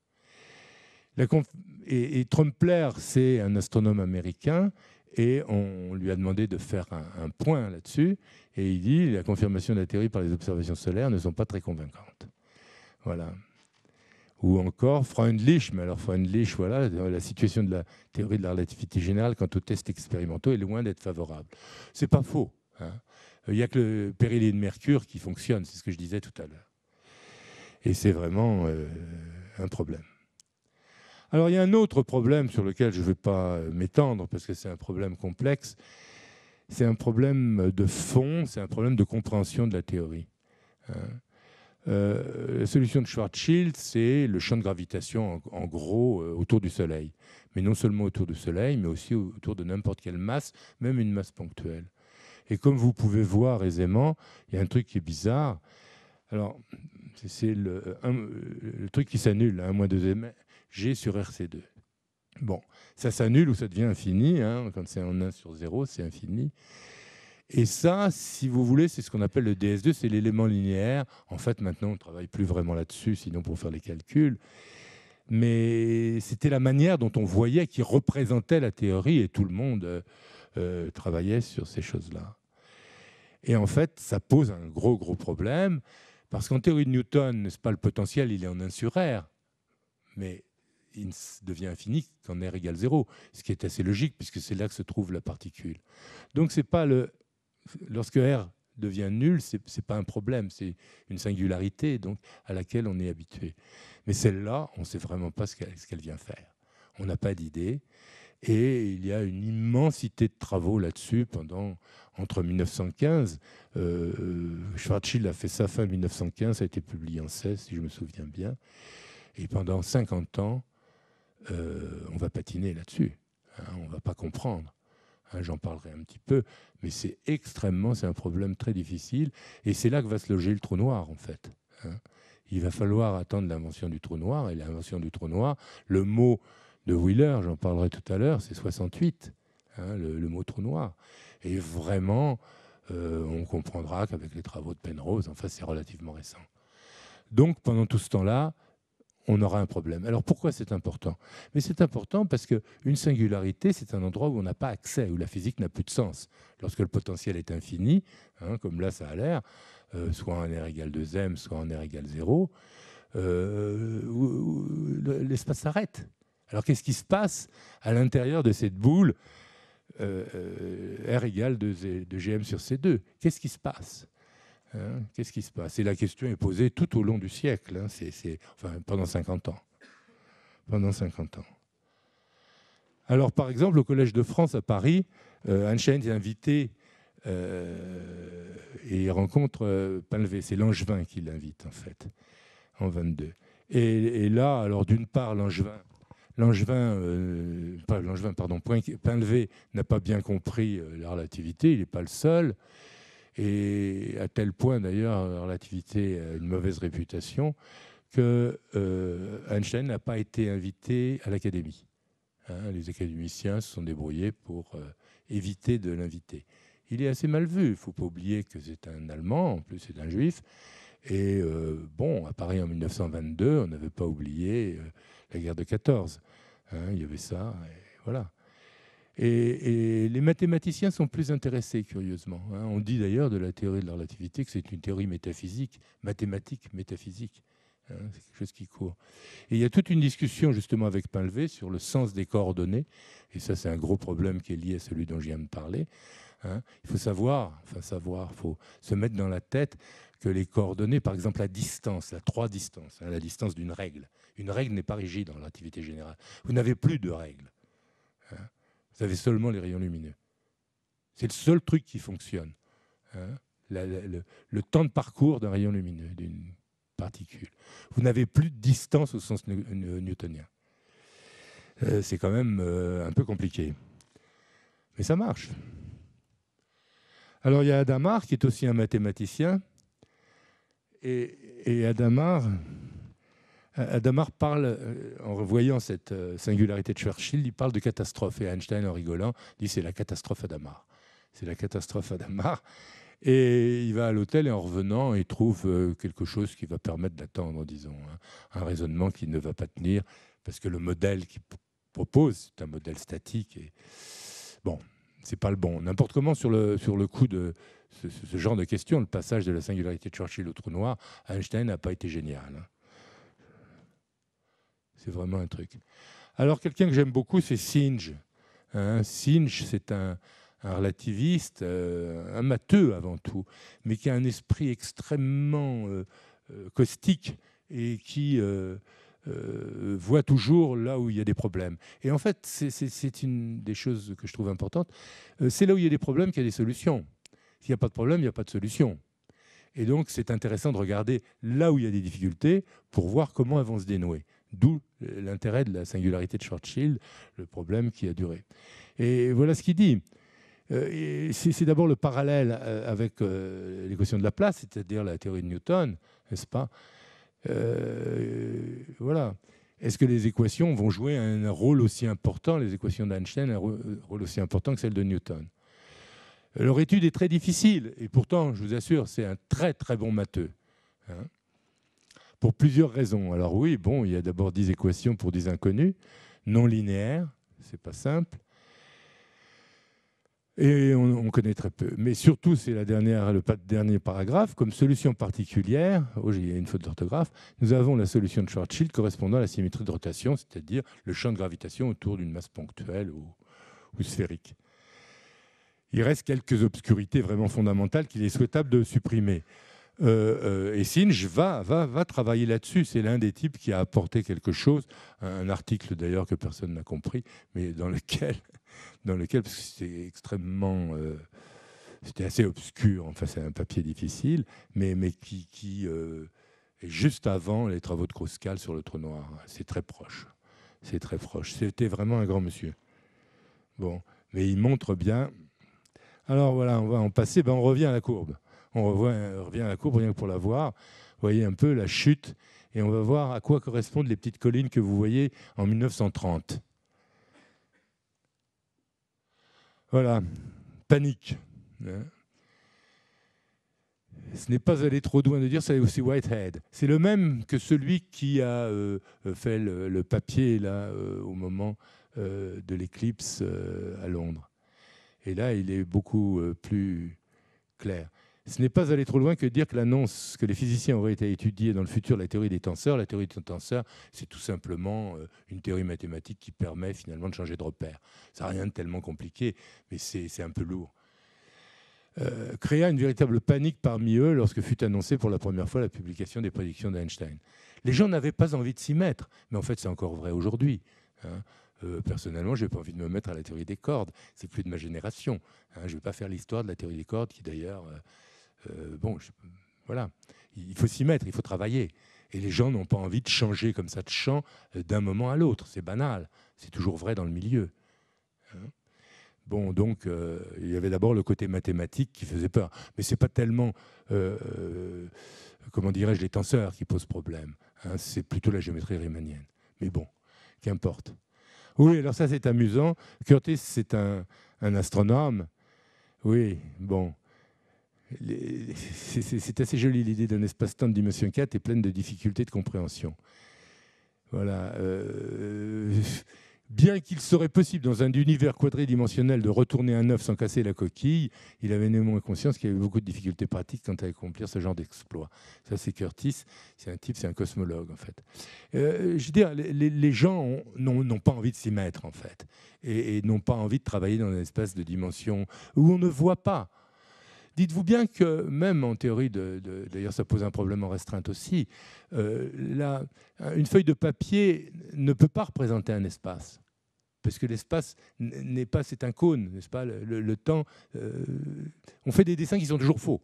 et, Trumpler, c'est un astronome américain, et on lui a demandé de faire un, point là-dessus, et il dit la confirmation de la théorie par les observations solaires ne sont pas très convaincantes. Voilà. Ou encore Freundlich, mais alors Freundlich, voilà, la situation de la théorie de la relativité générale quant aux tests expérimentaux est loin d'être favorable. C'est pas faux. Hein. Il n'y a que le péril de mercure qui fonctionne, c'est ce que je disais tout à l'heure. Et c'est vraiment euh, un problème. Alors il y a un autre problème sur lequel je ne vais pas euh, m'étendre parce que c'est un problème complexe. C'est un problème de fond, c'est un problème de compréhension de la théorie. Hein. Euh, la solution de Schwarzschild, c'est le champ de gravitation en, gros euh, autour du Soleil. Mais non seulement autour du Soleil, mais aussi autour de n'importe quelle masse, même une masse ponctuelle. Et comme vous pouvez voir aisément, il y a un truc qui est bizarre. Alors, c'est le, truc qui s'annule hein, un mois moins 2 g sur RC2. Bon, ça s'annule ou ça devient infini. Quand hein, c'est en 1 sur 0, c'est infini. Et ça, si vous voulez, c'est ce qu'on appelle le DS2, c'est l'élément linéaire. En fait, maintenant, on ne travaille plus vraiment là-dessus, sinon pour faire les calculs. Mais c'était la manière dont on voyait qui représentait la théorie et tout le monde euh, euh, travaillait sur ces choses-là. Et en fait, ça pose un gros, gros problème, parce qu'en théorie de Newton, nest pas, le potentiel, il est en 1 sur R. Mais devient infini quand R égale 0, ce qui est assez logique puisque c'est là que se trouve la particule. Donc c'est pas le lorsque R devient nul, ce n'est pas un problème, c'est une singularité donc, à laquelle on est habitué. Mais celle-là, on ne sait vraiment pas ce qu'elle vient faire. On n'a pas d'idée. Et il y a une immensité de travaux là-dessus pendant entre 1915. Euh, euh, Schwarzschild a fait ça fin 1915, ça a été publié en 16, si je me souviens bien. Et pendant 50 ans, euh, on va patiner là-dessus. Hein, on ne va pas comprendre. Hein, j'en parlerai un petit peu, mais c'est extrêmement, c'est un problème très difficile, et c'est là que va se loger le trou noir, en fait. Hein. Il va falloir attendre l'invention du trou noir, et l'invention du trou noir, le mot de Wheeler, j'en parlerai tout à l'heure, c'est 68, le, mot trou noir. Et vraiment, euh, on comprendra qu'avec les travaux de Penrose, enfin, c'est relativement récent. Donc, pendant tout ce temps-là, on aura un problème. Alors pourquoi c'est important Mais c'est important parce qu'une singularité, c'est un endroit où on n'a pas accès, où la physique n'a plus de sens. Lorsque le potentiel est infini, hein, comme là ça a l'air, euh, soit en R égale 2m, soit en R égale 0, euh, l'espace s'arrête. Alors qu'est-ce qui se passe à l'intérieur de cette boule euh, R égale 2, de, gm sur C2 Qu'est-ce qui se passe Hein, qu'est-ce qui se passe Et la question est posée tout au long du siècle, hein. pendant 50 ans. Pendant 50 ans. Alors, par exemple, au Collège de France à Paris, euh, Einstein est invité euh, et rencontre euh, C'est Langevin qui l'invite, en fait, en 22. Et, là, alors, d'une part, Langevin, Langevin, euh, pas Langevin pardon, Pinlevé n'a pas bien compris la relativité, il n'est pas le seul et à tel point d'ailleurs relativité a une mauvaise réputation que euh, Einstein n'a pas été invité à l'académie. Hein, les académiciens se sont débrouillés pour euh, éviter de l'inviter. Il est assez mal vu, il ne faut pas oublier que c'est un Allemand, en plus c'est un Juif. Et euh, bon, à Paris en 1922, on n'avait pas oublié euh, la guerre de 14. Hein, il y avait ça, et voilà. Et, les mathématiciens sont plus intéressés, curieusement. Hein. On dit d'ailleurs de la théorie de la relativité que c'est une théorie métaphysique, mathématique, métaphysique. Hein, c'est quelque chose qui court. Et il y a toute une discussion justement avec Pinlevé sur le sens des coordonnées. Et ça, c'est un gros problème qui est lié à celui dont je viens de parler. Hein. Il faut savoir, enfin savoir, faut se mettre dans la tête que les coordonnées, par exemple la distance, la trois distances, la distance d'une règle. Une règle n'est pas rigide en relativité générale. Vous n'avez plus de règles. Vous avez seulement les rayons lumineux. C'est le seul truc qui fonctionne. Hein. le, temps de parcours d'un rayon lumineux, d'une particule. Vous n'avez plus de distance au sens newtonien. Euh, c'est quand même euh, un peu compliqué. Mais ça marche. Alors il y a Adamar qui est aussi un mathématicien. Et, et Adamar, euh, Adamar parle, euh, en revoyant cette euh, singularité de Churchill, il parle de catastrophe. Et Einstein, en rigolant, dit c'est la catastrophe Adamar. C'est la catastrophe Adamar. Et il va à l'hôtel et en revenant, il trouve quelque chose qui va permettre d'attendre, disons, hein, un raisonnement qui ne va pas tenir, parce que le modèle qu'il propose, c'est un modèle statique. Et... Bon, c'est pas le bon. N'importe comment, sur le, coup de ce, ce, genre de question, le passage de la singularité de Churchill au trou noir, Einstein n'a pas été génial. Hein. C'est vraiment un truc. Alors, quelqu'un que j'aime beaucoup, c'est Singe. Hein, Singe, c'est un, relativiste, un euh, matheux avant tout, mais qui a un esprit extrêmement euh, euh, caustique et qui voit toujours là où il y a des problèmes. Et en fait, c'est une des choses que je trouve importante. c'est là où il y a des problèmes qu'il y a des solutions. S'il n'y a pas de problème, il n'y a pas de solution. Et donc, c'est intéressant de regarder là où il y a des difficultés pour voir comment elles vont se dénouer. D'où l'intérêt de la singularité de Schwarzschild, le problème qui a duré. Et voilà ce qu'il dit. Euh, c'est d'abord le parallèle euh, avec euh, l'équation de la place, c'est-à-dire la théorie de Newton, n'est-ce pas Voilà. Est-ce que les équations vont jouer un rôle aussi important, les équations d'Einstein, un rôle aussi important que celle de Newton Leur étude est très difficile, et pourtant, je vous assure, c'est un très très bon matheux. Hein pour plusieurs raisons. Alors oui, bon, il y a d'abord 10 équations pour 10 inconnues, non linéaires, c'est pas simple. Et on, connaît très peu. Mais surtout, c'est la dernière, le dernier paragraphe. Comme solution particulière, oh, il y a une faute d'orthographe, nous avons la solution de Schwarzschild correspondant à la symétrie de rotation, c'est-à-dire le champ de gravitation autour d'une masse ponctuelle ou sphérique. Il reste quelques obscurités vraiment fondamentales qu'il est souhaitable de supprimer. Euh, euh, et Singe va, va, va travailler là-dessus. C'est l'un des types qui a apporté quelque chose, un article d'ailleurs que personne n'a compris, mais dans lequel, [laughs] dans lequel parce que c'était extrêmement... Euh, c'était assez obscur, enfin c'est un papier difficile, mais, mais qui, qui euh, est juste avant les travaux de Croscal sur le trou noir. C'est très proche. C'est très proche. C'était vraiment un grand monsieur. Bon, mais il montre bien. Alors voilà, on va en passer, ben, on revient à la courbe on, euh, revient à la courbe rien que pour la voir. Vous voyez un peu la chute et on va voir à quoi correspondent les petites collines que vous voyez en 1930. Voilà, panique. Hein. Ce n'est pas aller trop loin de dire, c'est aussi Whitehead. C'est le même que celui qui a euh, euh, fait le, papier là au moment de l'éclipse à Londres. Et là, il est beaucoup plus clair. Ce n'est pas aller trop loin que de dire que l'annonce que les physiciens auraient été étudiés dans le futur la théorie des tenseurs. La théorie des tenseurs, c'est tout simplement euh, une théorie mathématique qui permet finalement de changer de repère. Ça n'a rien de tellement compliqué, mais c'est un peu lourd. Euh, créa une véritable panique parmi eux lorsque fut annoncée pour la première fois la publication des prédictions d'Einstein. Les gens n'avaient pas envie de s'y mettre, mais en fait c'est encore vrai aujourd'hui. Hein. Euh, personnellement, je n'ai pas envie de me mettre à la théorie des cordes, c'est plus de ma génération. Hein. Je ne vais pas faire l'histoire de la théorie des cordes qui d'ailleurs... Euh, bon, voilà, il faut s'y mettre, il faut travailler. Et les gens n'ont pas envie de changer comme ça de champ euh, d'un moment à l'autre. C'est banal, c'est toujours vrai dans le milieu. Hein. Bon, donc euh, il y avait d'abord le côté mathématique qui faisait peur, mais c'est pas tellement, comment dirais-je, les tenseurs qui posent problème. Hein. c'est plutôt la géométrie riemannienne. Mais bon, qu'importe. Oui, alors ça c'est amusant. Curtis, c'est un, astronome. Oui, bon, [laughs] c'est assez joli l'idée d'un espace-temps de dimension 4 et pleine de difficultés de compréhension. Voilà. Euh, bien qu'il serait possible dans un univers quadridimensionnel de retourner un œuf sans casser la coquille, il avait néanmoins conscience qu'il y avait beaucoup de difficultés pratiques quant à accomplir ce genre d'exploit. Ça, c'est Curtis. C'est un type, c'est un cosmologue en fait. Euh, je veux les, gens n'ont pas envie de s'y mettre en fait, et n'ont pas envie de travailler dans un espace de dimension où on ne voit pas Dites-vous bien que même en théorie, d'ailleurs ça pose un problème en restreinte aussi, euh, une feuille de papier ne peut pas représenter un espace. Parce que l'espace n'est pas, c'est un cône, n'est-ce pas le, temps, euh, on fait des dessins qui sont toujours faux.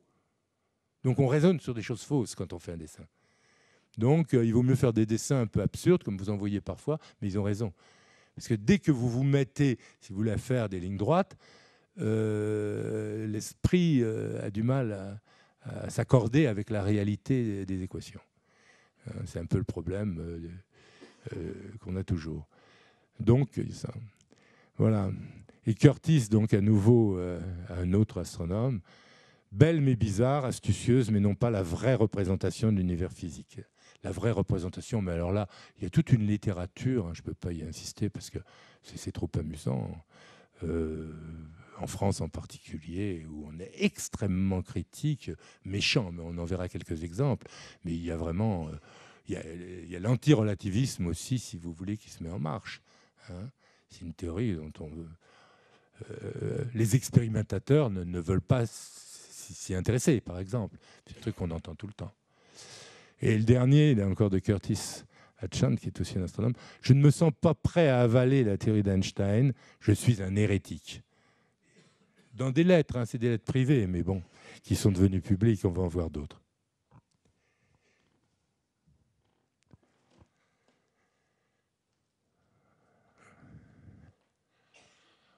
Donc on raisonne sur des choses fausses quand on fait un dessin. Donc euh, il vaut mieux faire des dessins un peu absurdes, comme vous en voyez parfois, mais ils ont raison. Parce que dès que vous vous mettez, si vous voulez, à faire des lignes droites, euh, l'esprit euh, a du mal à, s'accorder avec la réalité des équations. Euh, c'est un peu le problème qu'on a toujours. Donc, voilà. Et Curtis, donc à nouveau un autre astronome, belle mais bizarre, astucieuse, mais non pas la vraie représentation de l'univers physique. La vraie représentation, mais alors là, il y a toute une littérature, hein, je ne peux pas y insister parce que c'est trop amusant en France en particulier, où on est extrêmement critique, méchant, mais on en verra quelques exemples. Mais il y a vraiment, euh, il y a, l'anti-relativisme aussi, si vous voulez, qui se met en marche. Hein. C'est une théorie dont on veut. Euh, les expérimentateurs ne, ne veulent pas s'y intéresser, par exemple. C'est un truc qu'on entend tout le temps. Et le dernier, il est encore de Curtis Hatchand, qui est aussi un astronome. Je ne me sens pas prêt à avaler la théorie d'Einstein. Je suis un hérétique dans des lettres, hein, c'est des lettres privées, mais bon, qui sont devenues publiques, on va en voir d'autres.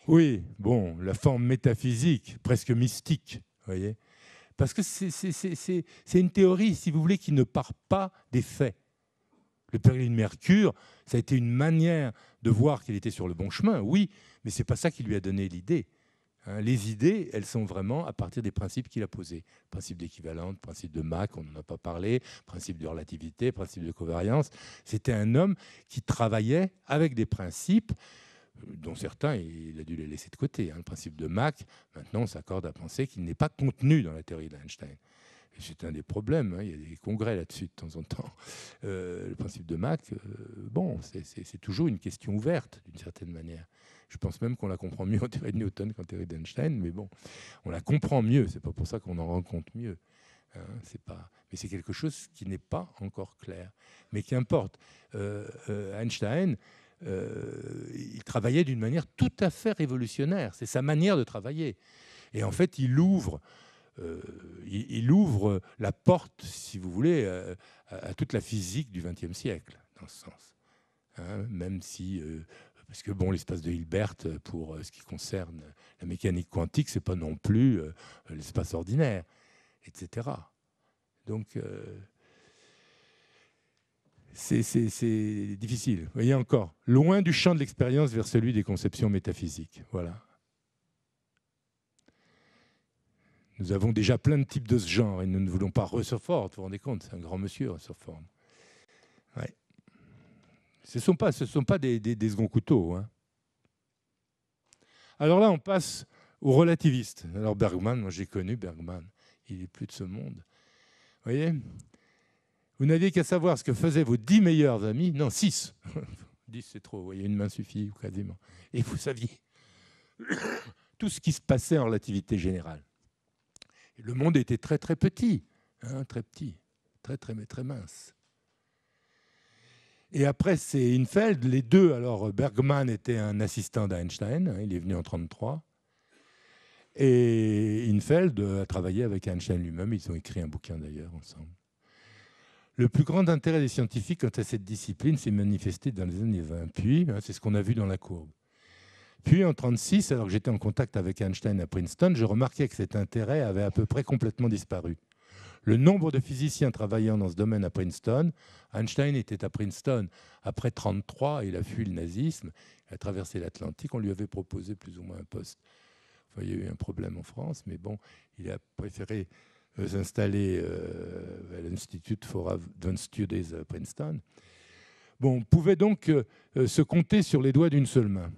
Oui, bon, la forme métaphysique, presque mystique, voyez, parce que c'est une théorie, si vous voulez, qui ne part pas des faits. Le péril de Mercure, ça a été une manière de voir qu'il était sur le bon chemin, oui, mais ce n'est pas ça qui lui a donné l'idée. Hein, les idées, elles sont vraiment à partir des principes qu'il a posés. Principe d'équivalence, principe de Mach, on n'en a pas parlé, principe de relativité, principe de covariance. C'était un homme qui travaillait avec des principes euh, dont certains, il a dû les laisser de côté. Hein, le principe de Mach, maintenant, on s'accorde à penser qu'il n'est pas contenu dans la théorie d'Einstein. C'est un des problèmes, hein, il y a des congrès là-dessus de temps en temps. Euh, le principe de Mach, euh, bon, c'est toujours une question ouverte, d'une certaine manière. Je pense même qu'on la comprend mieux en théorie de Newton qu'en théorie d'Einstein, mais bon, on la comprend mieux. C'est pas pour ça qu'on en rend compte mieux. Hein. c'est pas, mais c'est quelque chose qui n'est pas encore clair, mais qui importe. Euh, euh, Einstein, euh, il travaillait d'une manière tout à fait révolutionnaire. C'est sa manière de travailler. Et en fait, il ouvre, il, ouvre la porte, si vous voulez, à, toute la physique du XXe siècle, dans ce sens. Hein. même si parce que bon, l'espace de Hilbert, euh, pour euh, ce qui concerne la mécanique quantique, ce n'est pas non plus euh, l'espace ordinaire, etc. Donc c'est difficile. Vous voyez encore, loin du champ de l'expérience vers celui des conceptions métaphysiques. Voilà. Nous avons déjà plein de types de ce genre et nous ne voulons pas Rutherford, vous vous rendez compte, c'est un grand monsieur Rutherford. Ouais. Ce ne sont pas, ce sont pas des, des, seconds couteaux. Hein. Alors là, on passe aux relativistes. Alors Bergman, moi j'ai connu Bergman, il n'est plus de ce monde. Vous voyez Vous n'aviez qu'à savoir ce que faisaient vos dix meilleurs amis, non, six. [laughs] Dix, c'est trop, vous voyez, une main suffit, quasiment. Et vous saviez [coughs] tout ce qui se passait en relativité générale. le monde était très très petit, hein, très petit, très très, très mince. Et après, c'est Infeld, les deux. Alors, Bergman était un assistant d'Einstein, hein, il est venu en 1933. Et Infeld a travaillé avec Einstein lui-même, ils ont écrit un bouquin d'ailleurs ensemble. Le plus grand intérêt des scientifiques quant à cette discipline s'est manifesté dans les années 20, puis, hein, c'est ce qu'on a vu dans la courbe. Puis en 1936, alors que j'étais en contact avec Einstein à Princeton, je remarquais que cet intérêt avait à peu près complètement disparu le nombre de physiciens travaillant dans ce domaine à Princeton. Einstein était à Princeton après 33, il a fui le nazisme, il a traversé l'Atlantique, on lui avait proposé plus ou moins un poste. il y a eu un problème en France, mais bon, il a préféré euh, s'installer euh, à l'Institut for Advanced Studies à Princeton. Bon, on pouvait donc euh, se compter sur les doigts d'une seule main.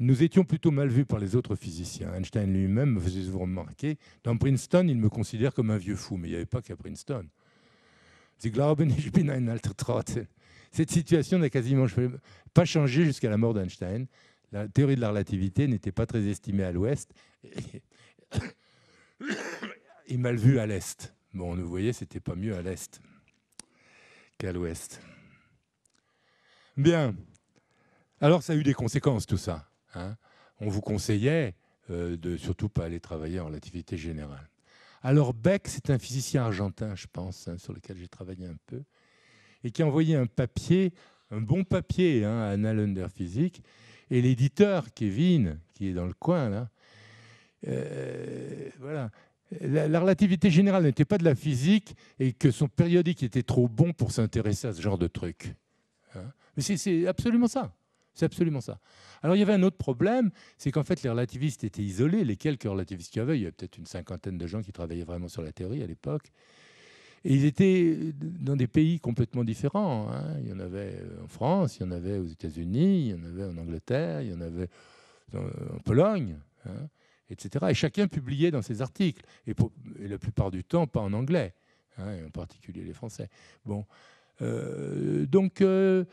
Nous étions plutôt mal vus par les autres physiciens. Einstein lui-même me faisait vous remarquer, dans Princeton, il me considère comme un vieux fou, mais il n'y avait pas qu'à Princeton. Sie glauben, ich bin ein alter Cette situation n'a quasiment pas changé jusqu'à la mort d'Einstein. La théorie de la relativité n'était pas très estimée à l'Ouest [coughs] et mal vue à l'Est. Bon, vous voyez, c'était pas mieux à l'Est qu'à l'Ouest. Bien. Alors, ça a eu des conséquences, tout ça. Hein. On vous conseillait euh, de surtout pas aller travailler en relativité générale. Alors Beck, c'est un physicien argentin, je pense, hein, sur lequel j'ai travaillé un peu, et qui a envoyé un papier, un bon papier hein, à Nalander Physique. Et l'éditeur, Kevin, qui est dans le coin, là, euh, voilà, la, relativité générale n'était pas de la physique et que son périodique était trop bon pour s'intéresser à ce genre de truc. Hein. Mais c'est absolument ça. C'est absolument ça. Alors il y avait un autre problème, c'est qu'en fait les relativistes étaient isolés, les quelques relativistes qu'il y avait, il y avait peut-être une cinquantaine de gens qui travaillaient vraiment sur la théorie à l'époque. Et ils étaient euh, dans des pays complètement différents. Hein. Il y en avait euh, en France, il y en avait aux États-Unis, il y en avait en Angleterre, il y en avait euh, en Pologne, hein, etc. Et chacun publiait dans ses articles, et, la plupart du temps pas en anglais, hein, en particulier les Français. Bon, euh, donc, euh,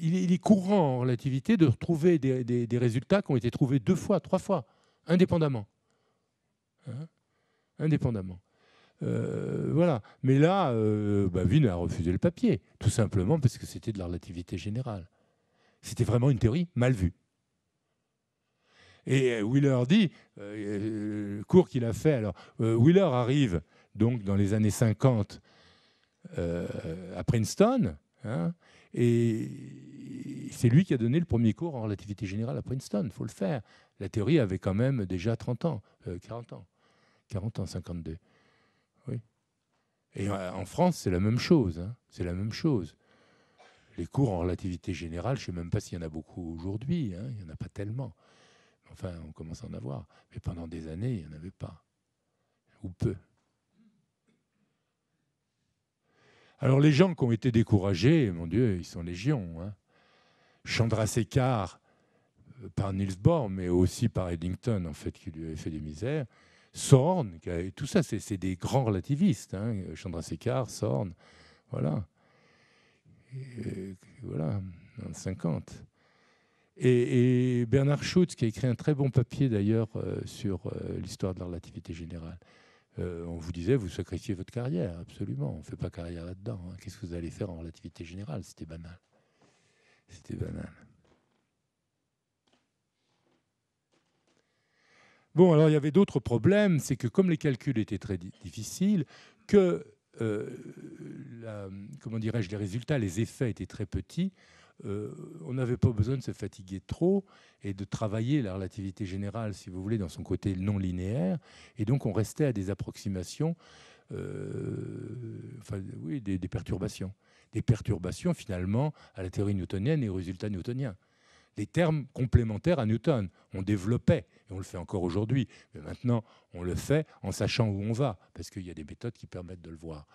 il, est courant en relativité de retrouver des, résultats qui ont été trouvés deux fois, trois fois, indépendamment. Hein, indépendamment. Euh, voilà. Mais là, bah, Wien a refusé le papier, tout simplement parce que c'était de la relativité générale. C'était vraiment une théorie mal vue. Et Wheeler dit, cours qu'il a fait, alors, Wheeler arrive donc dans les années 50 euh, à Princeton. Hein, et c'est lui qui a donné le premier cours en relativité générale à Princeton, il faut le faire. La théorie avait quand même déjà 30 ans, 40 euh, ans, 40 ans, 52. Oui. Et en France, c'est la même chose. Hein, c'est la même chose. Les cours en relativité générale, je ne sais même pas s'il y en a beaucoup aujourd'hui, hein, il n'y en a pas tellement. Enfin, on commence à en avoir. Mais pendant des années, il n'y en avait pas. Ou peu. Alors les gens qui ont été découragés, mon Dieu, ils sont légions. Hein. Chandra euh, par Niels Bohr, mais aussi par Eddington, en fait, qui lui avait fait des misères. Sorn, tout ça, c'est des grands relativistes. Hein. Chandra Sorn, voilà. voilà, en 50. Et, Bernard Schutz, qui a écrit un très bon papier d'ailleurs euh, sur euh, l'histoire de la relativité générale. Euh, on vous disait, vous sacrifiez votre carrière, absolument. On ne fait pas carrière là-dedans. Hein. Qu'est-ce que vous allez faire en relativité générale C'était banal. C'était banal. Bon, alors il y avait d'autres problèmes, c'est que comme les calculs étaient très difficiles, que euh, comment dirais-je, les résultats, les effets étaient très petits, euh, on n'avait pas besoin de se fatiguer trop et de travailler la relativité générale, si vous voulez, dans son côté non linéaire. Et donc, on restait à des approximations, euh, des, perturbations. Des perturbations, finalement, à la théorie newtonienne et aux résultats newtoniens. Les termes complémentaires à Newton. On développait, et on le fait encore aujourd'hui, mais maintenant, on le fait en sachant où on va, parce qu'il y a des méthodes qui permettent de le voir.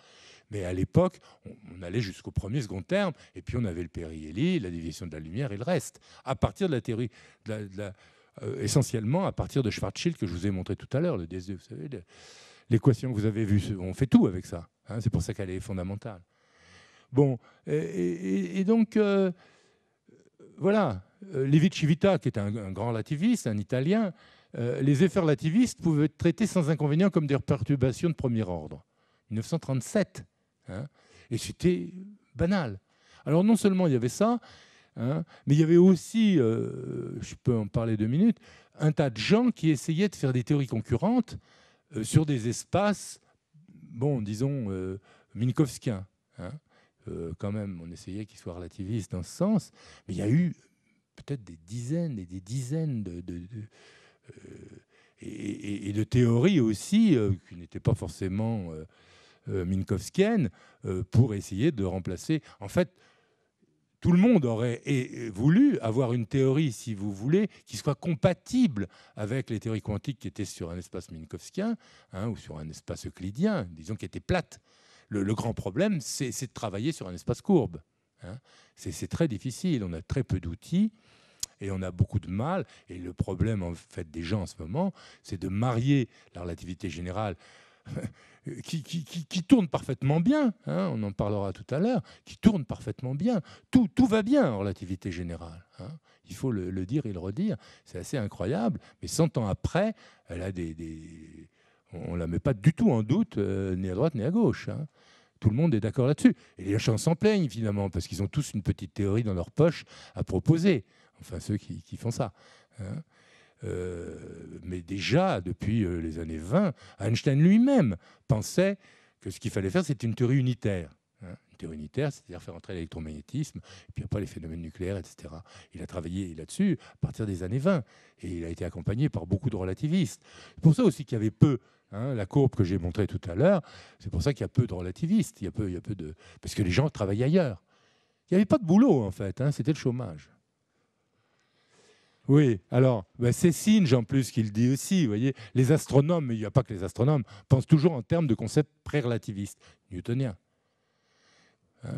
Mais à l'époque, on, allait jusqu'au premier, second terme, et puis on avait le périhélie, la division de la lumière et le reste. À partir de la théorie, euh, essentiellement à partir de Schwarzschild que je vous ai montré tout à l'heure, le vous savez, l'équation que vous avez vue, on fait tout avec ça. Hein, c'est pour ça qu'elle est fondamentale. Bon, et, donc, euh, voilà, euh, Levi Civita, qui est un, grand relativiste, un Italien, les effets relativistes pouvaient être traités sans inconvénient comme des perturbations de premier ordre. 1937. Hein. et c'était banal. Alors non seulement il y avait ça, hein, mais il y avait aussi, euh, je peux en parler deux minutes, un tas de gens qui essayaient de faire des théories concurrentes euh, sur des espaces, bon, disons, euh, minkowskiens. Hein. quand même, on essayait qu'ils soient relativistes dans ce sens, mais il y a eu peut-être des dizaines et des dizaines de... et, de théories aussi qui n'étaient pas forcément euh, minkowskienne euh, pour essayer de remplacer. En fait, tout le monde aurait voulu avoir une théorie, si vous voulez, qui soit compatible avec les théories quantiques qui étaient sur un espace minkowskien hein, ou sur un espace euclidien, disons qui était plate. Le, grand problème, c'est de travailler sur un espace courbe. Hein. C'est très difficile, on a très peu d'outils et on a beaucoup de mal. Et le problème, en fait, des gens en ce moment, c'est de marier la relativité générale qui, tourne parfaitement bien, hein, on en parlera tout à l'heure, qui tourne parfaitement bien. Tout, tout va bien en relativité générale. Hein. Il faut le, dire et le redire. C'est assez incroyable. Mais 100 ans après, elle a des, des... on ne la met pas du tout en doute, euh, ni à droite ni à gauche. Hein. Tout le monde est d'accord là-dessus. Et les gens s'en plaignent finalement, parce qu'ils ont tous une petite théorie dans leur poche à proposer. Enfin, ceux qui, font ça. Euh, mais déjà, depuis euh, les années 20, Einstein lui-même pensait que ce qu'il fallait faire, c'était une théorie unitaire hein. une théorie unitaire, c'est-à-dire faire entrer l'électromagnétisme, et puis après les phénomènes nucléaires, etc. Il a travaillé là-dessus à partir des années 20, et il a été accompagné par beaucoup de relativistes. C'est pour ça aussi qu'il y avait peu, hein, la courbe que j'ai montrée tout à l'heure, c'est pour ça qu'il y a peu de relativistes, il y a peu, il y a peu de... parce que les gens travaillent ailleurs. Il n'y avait pas de boulot, en fait, hein, c'était le chômage. Oui, alors, ben, c'est Singe en plus qu'il dit aussi, vous voyez, les astronomes, mais il n'y a pas que les astronomes, pensent toujours en termes de concepts pré-relativistes, newtoniens. Hein,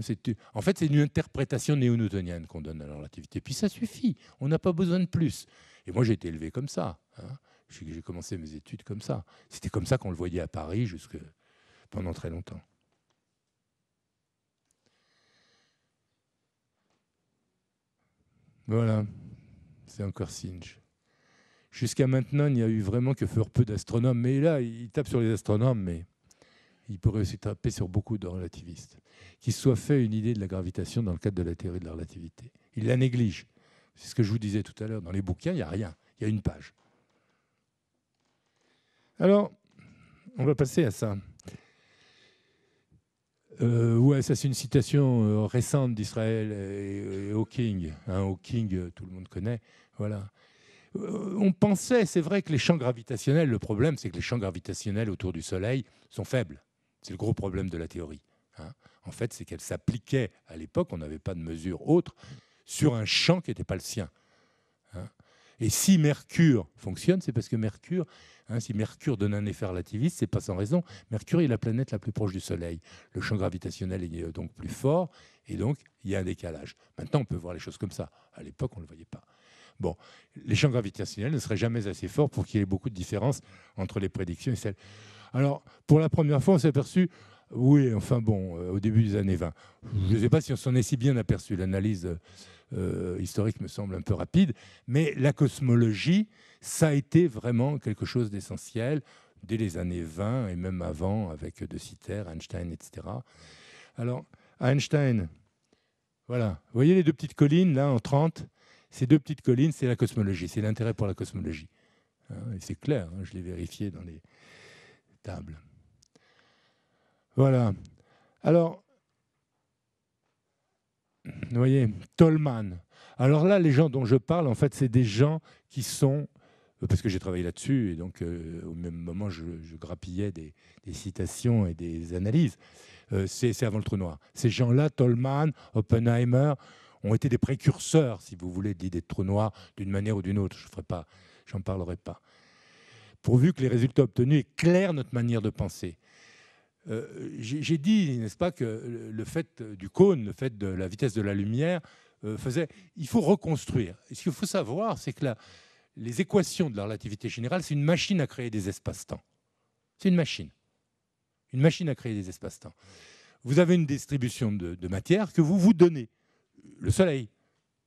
en fait, c'est une interprétation néo-newtonienne qu'on donne à la relativité. Puis ça suffit, on n'a pas besoin de plus. Et moi, j'ai été élevé comme ça. Hein. J'ai commencé mes études comme ça. C'était comme ça qu'on le voyait à Paris jusque pendant très longtemps. Voilà. C'est encore Singe. Jusqu'à maintenant, il n'y a eu vraiment que fort peu d'astronomes. Mais là, il tape sur les astronomes, mais il pourrait aussi taper sur beaucoup de relativistes. Qui soit fait une idée de la gravitation dans le cadre de la théorie de la relativité. Il la néglige. C'est ce que je vous disais tout à l'heure. Dans les bouquins, il n'y a rien. Il y a une page. Alors, on va passer à ça. Euh, ça c'est une citation euh, récente d'Israël et, Hawking. Hein, Hawking, euh, tout le monde connaît. Euh, on pensait, c'est vrai que les champs gravitationnels, le problème c'est que les champs gravitationnels autour du Soleil sont faibles. C'est le gros problème de la théorie. Hein. En fait, c'est qu'elle s'appliquait à l'époque, on n'avait pas de mesure autre, sur un champ qui n'était pas le sien. Et si Mercure fonctionne, c'est parce que Mercure, hein, si Mercure donne un effet relativiste, c'est pas sans raison. Mercure est la planète la plus proche du Soleil. Le champ gravitationnel est euh, donc plus fort, et donc il y a un décalage. Maintenant, on peut voir les choses comme ça. À l'époque, on ne le voyait pas. Bon, les champs gravitationnels ne seraient jamais assez forts pour qu'il y ait beaucoup de différences entre les prédictions et celles. Alors, pour la première fois, on s'est aperçu, oui, enfin bon, euh, au début des années 20. Je ne sais pas si on s'en est si bien aperçu, l'analyse euh, euh, historique me semble un peu rapide, mais la cosmologie, ça a été vraiment quelque chose d'essentiel dès les années 20 et même avant avec De Sitter, Einstein, etc. Alors, Einstein, voilà, vous voyez les deux petites collines là en 30 Ces deux petites collines, c'est la cosmologie, c'est l'intérêt pour la cosmologie. Hein, et c'est clair, hein, je l'ai vérifié dans les tables. Voilà. Alors, vous voyez, Tolman. Alors là, les gens dont je parle, en fait, c'est des gens qui sont euh, parce que j'ai travaillé là-dessus, et donc euh, au même moment, je, grappillais des, citations et des analyses. Euh, c'est avant le trou noir. Ces gens-là, Tolman, Oppenheimer, ont été des précurseurs, si vous voulez, de l'idée de trou d'une manière ou d'une autre. Je ferai pas, j'en parlerai pas. Pourvu que les résultats obtenus éclairent notre manière de penser. Euh, j'ai dit, n'est-ce pas, que le fait du cône, le fait de la vitesse de la lumière, euh, faisait. Il faut reconstruire. Et ce qu'il faut savoir, c'est que les équations de la relativité générale, c'est une machine à créer des espaces-temps. C'est une machine. Une machine à créer des espaces-temps. Vous avez une distribution de, matière que vous vous donnez. Le Soleil,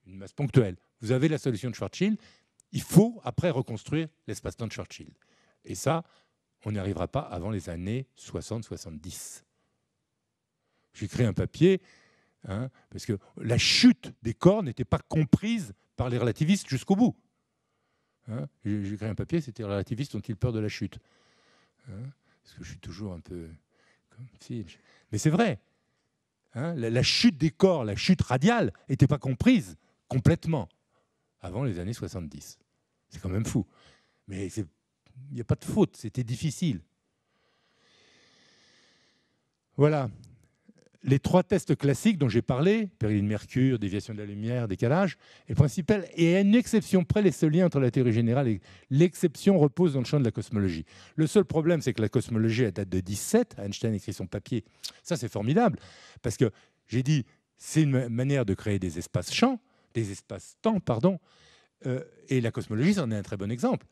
une masse ponctuelle. Vous avez la solution de Schwarzschild. Il faut après reconstruire l'espace-temps de Schwarzschild Et ça, on n'y arrivera pas avant les années 60-70. J'ai créé un papier, hein, parce que la chute des corps n'était pas comprise par les relativistes jusqu'au bout. Hein, J'ai créé un papier, c'était relativistes ont-ils peur de la chute hein, Parce que je suis toujours un peu Mais c'est vrai, hein, la, la chute des corps, la chute radiale, n'était pas comprise complètement avant les années 70. C'est quand même fou. Mais c'est il n'y a pas de faute, c'était difficile. Voilà. Les trois tests classiques dont j'ai parlé, de mercure, déviation de la lumière, décalage, et principal. Et à une exception près, les seuls liens entre la théorie générale et l'exception repose dans le champ de la cosmologie. Le seul problème, c'est que la cosmologie, elle date de 17. Einstein écrit son papier. Ça, c'est formidable. Parce que j'ai dit, c'est une manière de créer des espaces-champs, des espaces-temps, pardon. Euh, et la cosmologie, c'en est un très bon exemple.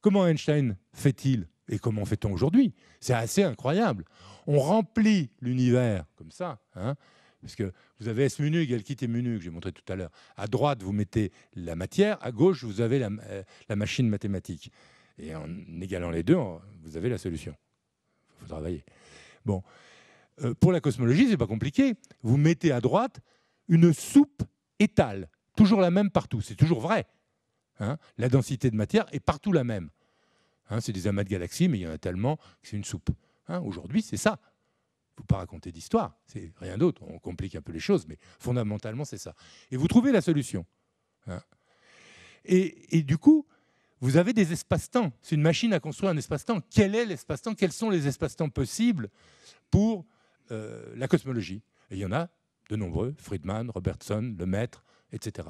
Comment Einstein fait-il et comment fait-on aujourd'hui C'est assez incroyable. On remplit l'univers comme ça, hein, parce que vous avez S menu égale kit et menu que j'ai montré tout à l'heure. À droite, vous mettez la matière, à gauche, vous avez la, euh, machine mathématique. Et en égalant les deux, vous avez la solution. Il faut travailler. Bon, euh, pour la cosmologie, c'est pas compliqué. Vous mettez à droite une soupe étale, toujours la même partout. C'est toujours vrai. Hein. la densité de matière est partout la même. Hein, c'est des amas de galaxies, mais il y en a tellement que c'est une soupe. Hein, aujourd'hui, c'est ça. Vous ne faut pas raconter d'histoire, c'est rien d'autre. On complique un peu les choses, mais fondamentalement, c'est ça. Et vous trouvez la solution. Et, du coup, vous avez des espaces-temps. C'est une machine à construire un espace-temps. Quel est l'espace-temps Quels sont les espaces-temps possibles pour euh, la cosmologie Et il y en a de nombreux Friedman, Robertson, Lemaître, etc.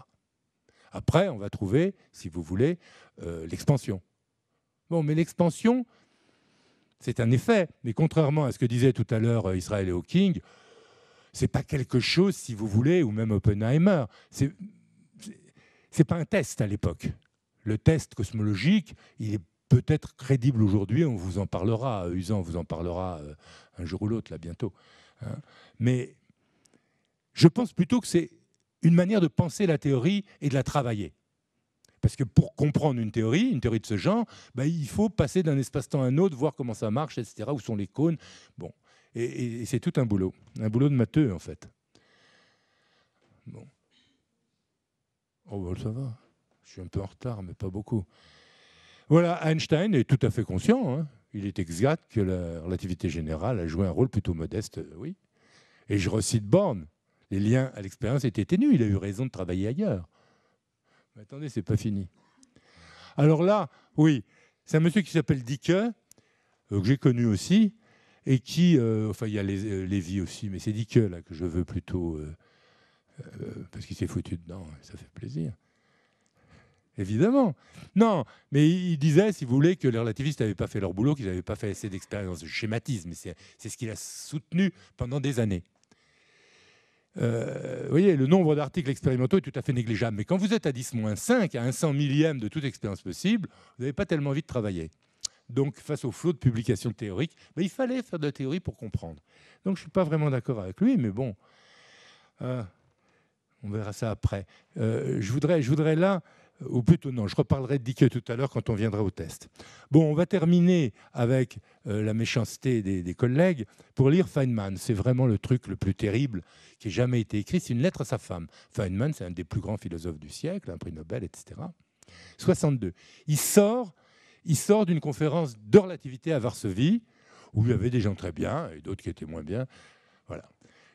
Après, on va trouver, si vous voulez, euh, l'expansion. Bon, mais l'expansion, c'est un effet. Mais contrairement à ce que disait tout à l'heure euh, Israël et Hawking, c'est pas quelque chose, si vous voulez, ou même Oppenheimer. C'est n'est pas un test à l'époque. Le test cosmologique, il est peut-être crédible aujourd'hui, on vous en parlera, Usan vous en parlera euh, un jour ou l'autre, là bientôt. Hein. Mais je pense plutôt que c'est une manière de penser la théorie et de la travailler. Parce que pour comprendre une théorie, une théorie de ce genre, bah, il faut passer d'un espace-temps à un autre, voir comment ça marche, etc., où sont les cônes. Bon. Et, c'est tout un boulot, un boulot de matheux, en fait. Bon. Oh, bah, ça va. Je suis un peu en retard, mais pas beaucoup. Voilà, Einstein est tout à fait conscient. Hein. Il est exact que la relativité générale a joué un rôle plutôt modeste, euh, oui. Et je recite Born les liens à l'expérience étaient ténus. Il a eu raison de travailler ailleurs. Mais attendez, c'est pas fini. Alors là, oui, c'est un monsieur qui s'appelle Dicke, euh, que j'ai connu aussi, et qui, euh, enfin, il y a les, euh, Lévi aussi, mais c'est Dicke là que je veux plutôt, parce qu'il s'est foutu dedans, ça fait plaisir. Évidemment. Non, mais il disait, si vous voulez, que les relativistes n'avaient pas fait leur boulot, qu'ils n'avaient pas fait assez d'expérience de schématisme. C'est ce qu'il a soutenu pendant des années. Euh, vous voyez, le nombre d'articles expérimentaux est tout à fait négligeable. Mais quand vous êtes à 10-5, à un cent millième de toute expérience possible, vous n'avez pas tellement envie de travailler. Donc, face au flot de publications théoriques, ben, il fallait faire de la théorie pour comprendre. Donc, je ne suis pas vraiment d'accord avec lui, mais bon, euh, on verra ça après. Euh, je, voudrais, je voudrais là euh, ou plutôt non, je reparlerai de Dicke tout à l'heure quand on viendra au test. Bon, on va terminer avec euh, la méchanceté des, collègues pour lire Feynman. C'est vraiment le truc le plus terrible qui ait jamais été écrit. C'est une lettre à sa femme. Feynman, c'est un des plus grands philosophes du siècle, un prix Nobel, etc. 62. Il sort, il sort d'une conférence de relativité à Varsovie où il y avait des gens très bien et d'autres qui étaient moins bien.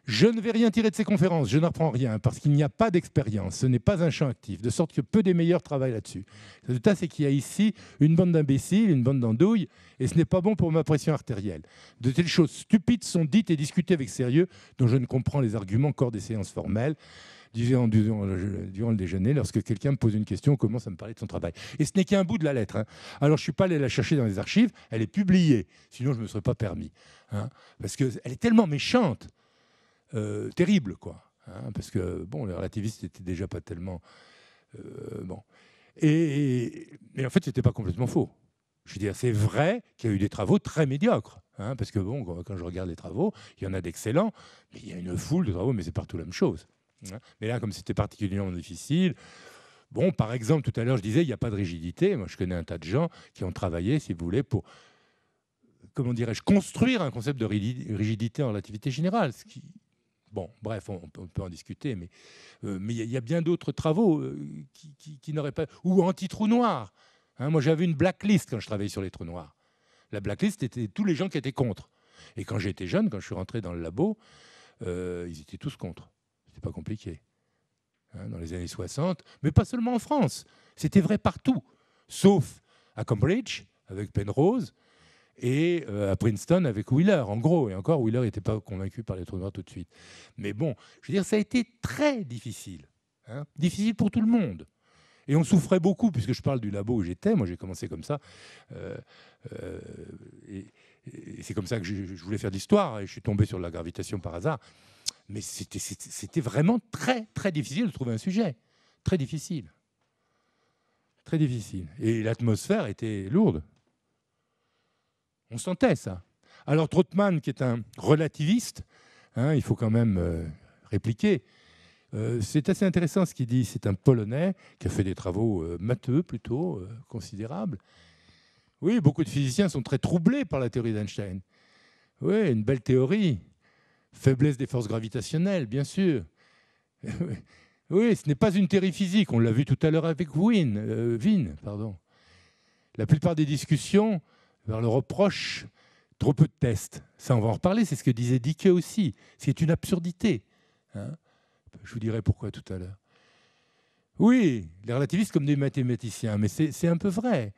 Je ne vais rien tirer de ces conférences, je n'apprends rien, parce qu'il n'y a pas d'expérience, ce n'est pas un champ actif, de sorte que peu des meilleurs travaillent là-dessus. Le résultat, c'est qu'il y a ici une bande d'imbéciles, une bande d'andouilles, et ce n'est pas bon pour ma pression artérielle. De telles choses stupides sont dites et discutées avec sérieux, dont je ne comprends les arguments qu'hors des séances formelles. Euh, durant, le déjeuner, lorsque quelqu'un me pose une question, commence à me parler de son travail. Et ce n'est qu'un bout de la lettre. Hein. Alors, je ne suis pas allé la chercher dans les archives, elle est publiée, sinon je ne me serais pas permis. Hein. parce qu'elle est tellement méchante. Euh, terrible, quoi. Hein, parce que, bon, les relativistes n'étaient déjà pas tellement... Euh, bon. Et, mais en fait, c'était pas complètement faux. Je veux dire, c'est vrai qu'il y a eu des travaux très médiocres. Hein, parce que, bon, quand je regarde les travaux, il y en a d'excellents, mais il y a une foule de travaux, mais c'est partout la même chose. Hein. Mais là, comme c'était particulièrement difficile, Bon, par exemple, tout à l'heure, je disais, il n'y a pas de rigidité. Moi, je connais un tas de gens qui ont travaillé, si vous voulez, pour, comment dirais-je, construire un concept de rigidité en relativité générale, ce qui Bon, bref, on, peut en discuter, mais euh, il y, a bien d'autres travaux euh, qui, n'auraient pas ou anti trous noirs. Hein, moi, j'avais une blacklist quand je travaillais sur les trous noirs. La blacklist était tous les gens qui étaient contre. Et quand j'étais jeune, quand je suis rentré dans le labo, euh, ils étaient tous contre. C'était pas compliqué. Hein, dans les années 60, mais pas seulement en France. C'était vrai partout, sauf à Cambridge avec Penrose et euh, à Princeton avec Wheeler, en gros. Et encore, Wheeler n'était pas convaincu par les trous noirs tout de suite. Mais bon, je veux dire, ça a été très difficile. Hein. difficile pour tout le monde. Et on souffrait beaucoup, puisque je parle du labo où j'étais. Moi, j'ai commencé comme ça. Euh, euh, et, c'est comme ça que je, je voulais faire de l'histoire. Et je suis tombé sur la gravitation par hasard. Mais c'était vraiment très, très difficile de trouver un sujet. Très difficile. Très difficile. Et l'atmosphère était lourde. On sentait ça. Alors Trottmann, qui est un relativiste, hein, il faut quand même euh, répliquer, euh, c'est assez intéressant ce qu'il dit. C'est un Polonais qui a fait des travaux euh, matheux plutôt considérables. Oui, beaucoup de physiciens sont très troublés par la théorie d'Einstein. Oui, une belle théorie. Faiblesse des forces gravitationnelles, bien sûr. [laughs] oui, ce n'est pas une théorie physique. On l'a vu tout à l'heure avec Wynne, Pardon. La plupart des discussions vers le reproche, trop peu de tests. Ça, on va en reparler, c'est ce que disait Dicke aussi. C'est une absurdité. Hein. Je vous dirai pourquoi tout à l'heure. Oui, les relativistes comme des mathématiciens, mais c'est un peu vrai.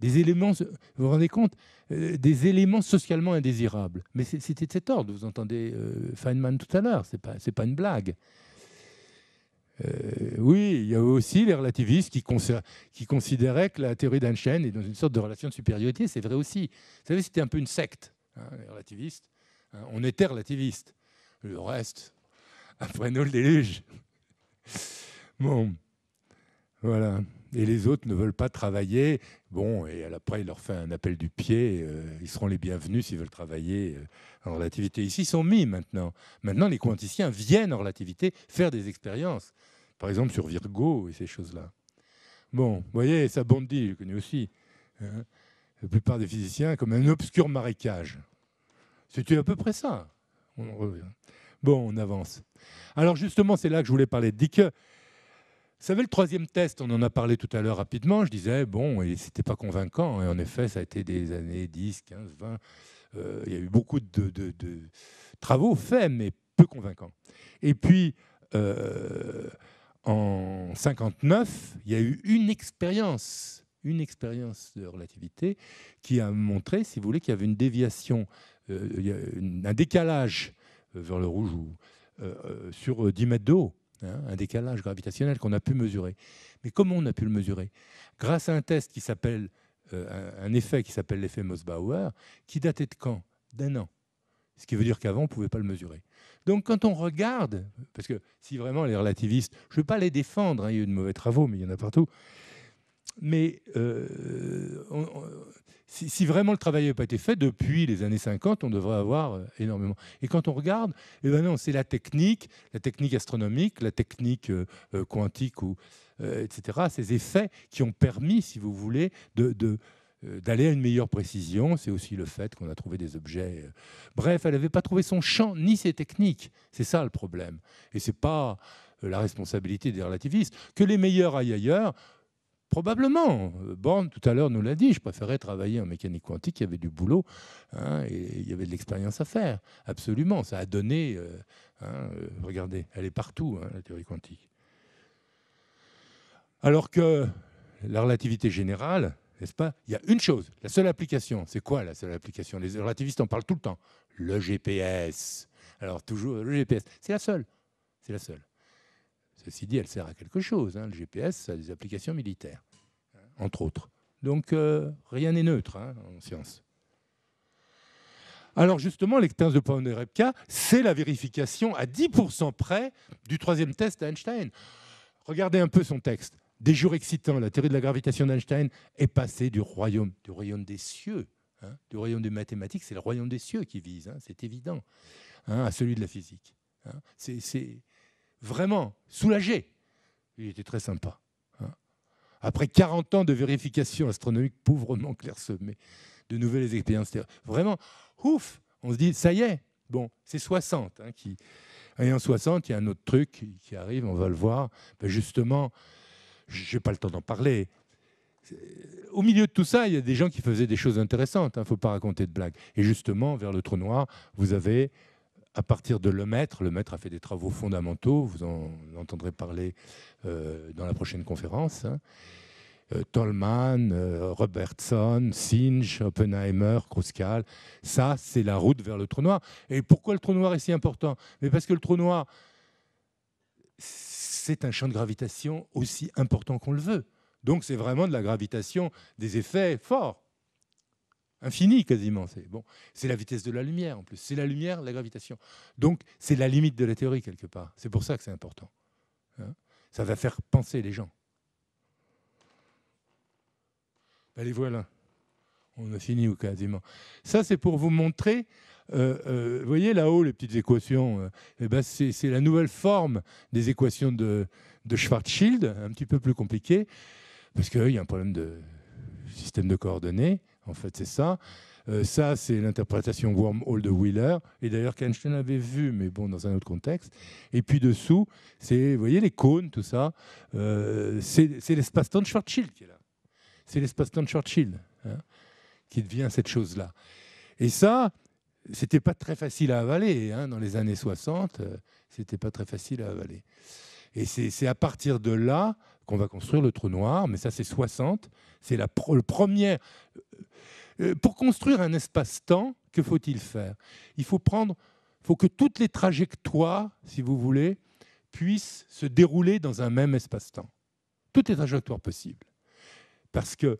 Des éléments, vous vous rendez compte, euh, des éléments socialement indésirables. Mais c'était de cet ordre, vous entendez euh, Feynman tout à l'heure, ce n'est pas une blague. Euh, oui, il y a aussi les relativistes qui, considéraient que la théorie d'Einstein est dans une sorte de relation de supériorité. C'est vrai aussi. Vous savez, c'était un peu une secte, hein, les relativistes. Hein. On était relativistes. Le reste, après nous, le déluge. Bon, voilà. Et les autres ne veulent pas travailler. Bon, et après, il leur fait un appel du pied. Euh, ils seront les bienvenus s'ils veulent travailler euh, en relativité. Ici, ils sont mis maintenant. Maintenant, les quanticiens viennent en relativité faire des expériences par exemple sur Virgo et ces choses-là. Bon, vous voyez, ça bondit, je connais aussi. Hein. la plupart des physiciens comme un obscur marécage. C'est à peu près ça. Bon, on avance. Alors justement, c'est là que je voulais parler de Dicke. Vous savez, le troisième test, on en a parlé tout à l'heure rapidement. Je disais, bon, et c'était pas convaincant. Et en effet, ça a été des années 10, 15, 20. il y a eu beaucoup de, travaux faits, mais peu convaincants. Et puis, euh, en 59, il y a eu une expérience, une expérience de relativité qui a montré, si vous voulez, qu'il y avait une déviation, euh, un décalage euh, vers le rouge euh, sur 10 mètres d'eau, hein, un décalage gravitationnel qu'on a pu mesurer. Mais comment on a pu le mesurer Grâce à un test qui s'appelle, un effet qui s'appelle l'effet Mossbauer, qui datait de quand D'un an. Ce qui veut dire qu'avant, on ne pouvait pas le mesurer. Donc quand on regarde, parce que si vraiment les relativistes, je ne veux pas les défendre, hein, il y a eu de mauvais travaux, mais il y en a partout, mais euh, si, vraiment le travail n'avait pas été fait, depuis les années 50, on devrait avoir euh, énormément. Et quand on regarde, eh ben c'est la technique, la technique astronomique, la technique euh, quantique, ou, etc., ces effets qui ont permis, si vous voulez, de euh, d'aller à une meilleure précision. C'est aussi le fait qu'on a trouvé des objets. Euh, bref, elle n'avait pas trouvé son champ ni ses techniques. C'est ça le problème. Et c'est pas euh, la responsabilité des relativistes. Que les meilleurs aillent ailleurs, probablement. Born, tout à l'heure, nous l'a dit, je préférais travailler en mécanique quantique, il y avait du boulot, hein, et il y avait de l'expérience à faire. Absolument, ça a donné... Hein, regardez, elle est partout, hein, la théorie quantique. Alors que la relativité générale, n'est-ce pas Il y a une chose, la seule application. C'est quoi la seule application Les relativistes en parlent tout le temps. Le GPS. Alors toujours le GPS. C'est la seule. C'est la seule. Ceci dit, elle sert à quelque chose. Hein, le GPS, ça a des applications militaires, hein, entre autres. Donc euh, rien n'est neutre hein, en science. Alors justement, l'expérience de Poincaré Repka, c'est la vérification à 10% près du troisième test d'Einstein. Regardez un peu son texte des jours excitants, la théorie de la gravitation d'Einstein est passée du royaume, du royaume des cieux, hein, du royaume des mathématiques, c'est le royaume des cieux qui vise, hein, c'est évident, hein, à celui de la physique. c'est vraiment soulagé. Il était très sympa. Après 40 ans de vérifications astronomiques pauvrement clairsemées, de nouvelles expériences, vraiment, ouf, on se dit, ça y est, bon, c'est 60. qui... Et en 60, il y a un autre truc qui arrive, on va le voir. Ben, justement, je n'ai pas le temps d'en parler. Au milieu de tout ça, il y a des gens qui faisaient des choses intéressantes. Il hein, ne faut pas raconter de blagues. Et justement, vers le trou noir, vous avez, à partir de Le Maître, Le Maître a fait des travaux fondamentaux, vous en entendrez parler euh, dans la prochaine conférence. Hein. Euh, Tolman, euh, Robertson, Singe, Oppenheimer, Kruskal. Ça, c'est la route vers le trou noir. Et pourquoi le trou noir est si important Mais parce que le trou noir, c'est un champ de gravitation aussi important qu'on le veut. Donc c'est vraiment de la gravitation des effets forts, infinis quasiment. C'est bon. la vitesse de la lumière en plus. C'est la lumière, la gravitation. Donc c'est la limite de la théorie quelque part. C'est pour ça que c'est important. Hein. ça va faire penser les gens. Allez, ben, voilà. On a fini ou quasiment. Ça, c'est pour vous montrer euh, euh, vous voyez là-haut les petites équations, et euh, eh ben c'est la nouvelle forme des équations de, de, Schwarzschild, un petit peu plus compliquée, parce qu'il y a un problème de système de coordonnées, en fait c'est ça. ça, c'est l'interprétation wormhole de Wheeler, et d'ailleurs qu'Einstein avait vu, mais bon, dans un autre contexte. Et puis dessous, c'est, vous voyez, les cônes, tout ça, c'est l'espace-temps de Schwarzschild qui est là. C'est l'espace-temps de Schwarzschild hein, qui devient cette chose-là. Et ça, c'était pas très facile à avaler. Hein. dans les années 60, euh, c'était pas très facile à avaler. Et c'est à partir de là qu'on va construire le trou noir, mais ça c'est 60, c'est la le premier... Euh, euh, pour construire un espace-temps, que faut-il faire Il faut prendre, faut que toutes les trajectoires, si vous voulez, puissent se dérouler dans un même espace-temps. Toutes les trajectoires possibles. Parce que,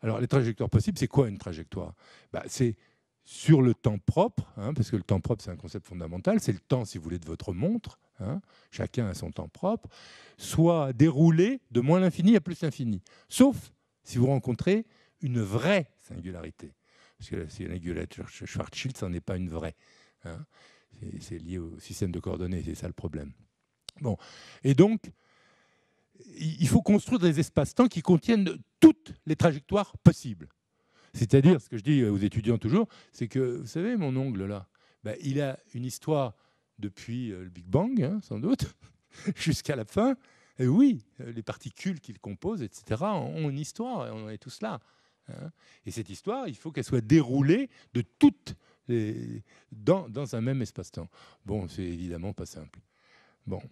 alors les trajectoires possibles, c'est quoi une trajectoire bah, C'est sur le temps propre, hein, parce que le temps propre, c'est un concept fondamental, c'est le temps, si vous voulez, de votre montre, hein, chacun a son temps propre, soit déroulé de moins l'infini à plus l'infini, sauf si vous rencontrez une vraie singularité. Parce que la singularité Schwarzschild, ce n'est pas une vraie. Hein, c'est lié au système de coordonnées, c'est ça le problème. Bon, et donc, il faut construire des espaces-temps qui contiennent toutes les trajectoires possibles. C'est-à-dire, ce que je dis aux étudiants toujours, c'est que, vous savez, mon ongle là, bah, il a une histoire depuis euh, le Big Bang, hein, sans doute, [laughs] jusqu'à la fin. Et oui, euh, les particules qu'il compose, etc., ont une histoire, et on est tous là. Hein. Et cette histoire, il faut qu'elle soit déroulée de toutes dans, dans un même espace-temps. Bon, c'est évidemment pas simple. Bon.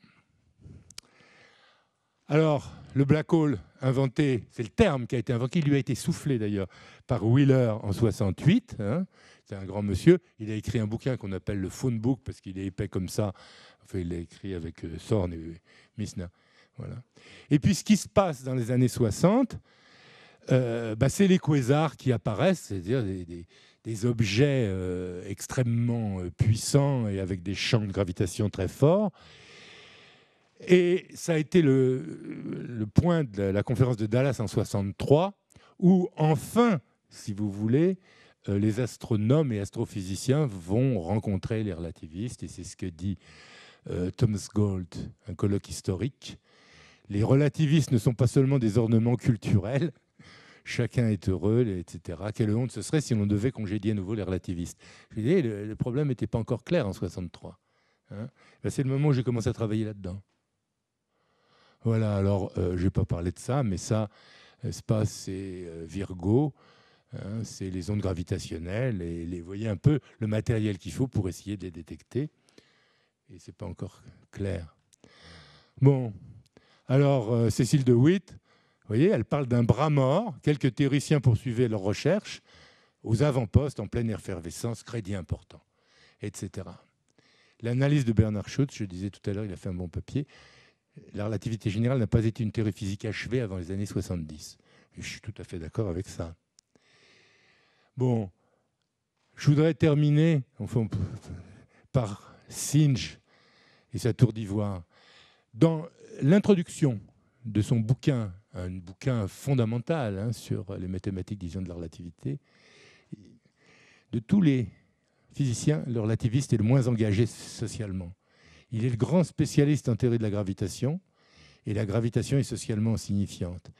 Alors, le black hole inventé, c'est le terme qui a été inventé, qui lui a été soufflé d'ailleurs par Wheeler en 68. Hein. C'est un grand monsieur. Il a écrit un bouquin qu'on appelle le phone book parce qu'il est épais comme ça. Enfin, il l'a écrit avec euh, Sorn et Misna. Et puis, ce qui se passe dans les années 60, euh, bah, c'est les quasars qui apparaissent, c'est-à-dire des, objets euh, extrêmement puissants et avec des champs de gravitation très forts. Et ça a été le, point de la, conférence de Dallas en 63, où enfin, si vous voulez, euh, les astronomes et astrophysiciens vont rencontrer les relativistes, et c'est ce que dit euh, Thomas Gold, un colloque historique. Les relativistes ne sont pas seulement des ornements culturels, chacun est heureux, etc. Quelle honte ce serait si l'on devait congédier à nouveau les relativistes. Je dis, le, problème n'était pas encore clair en 63. Hein. Ben, c'est le moment où j'ai commencé à travailler là-dedans. Voilà, alors je euh, je vais pas parler de ça, mais ça, euh, c'est euh, Virgo, hein, c'est les ondes gravitationnelles, et les voyez un peu le matériel qu'il faut pour essayer de les détecter. Et ce n'est pas encore clair. Bon, alors Cécile de Witt, vous voyez, elle parle d'un bras mort. Quelques théoriciens poursuivaient leurs recherches aux avant-postes en pleine effervescence, crédit important, etc. L'analyse de Bernard Schultz, je disais tout à l'heure, il a fait un bon papier, la relativité générale n'a pas été une théorie physique achevée avant les années 70. je suis tout à fait d'accord avec ça. Bon, je voudrais terminer enfin, par Singe et sa tour d'ivoire. Dans l'introduction de son bouquin, un bouquin fondamental hein, sur les mathématiques disons, de la relativité, de tous les physiciens, le relativiste est le moins engagé socialement. Il est le grand spécialiste en théorie de la gravitation, et la gravitation est socialement signifiante.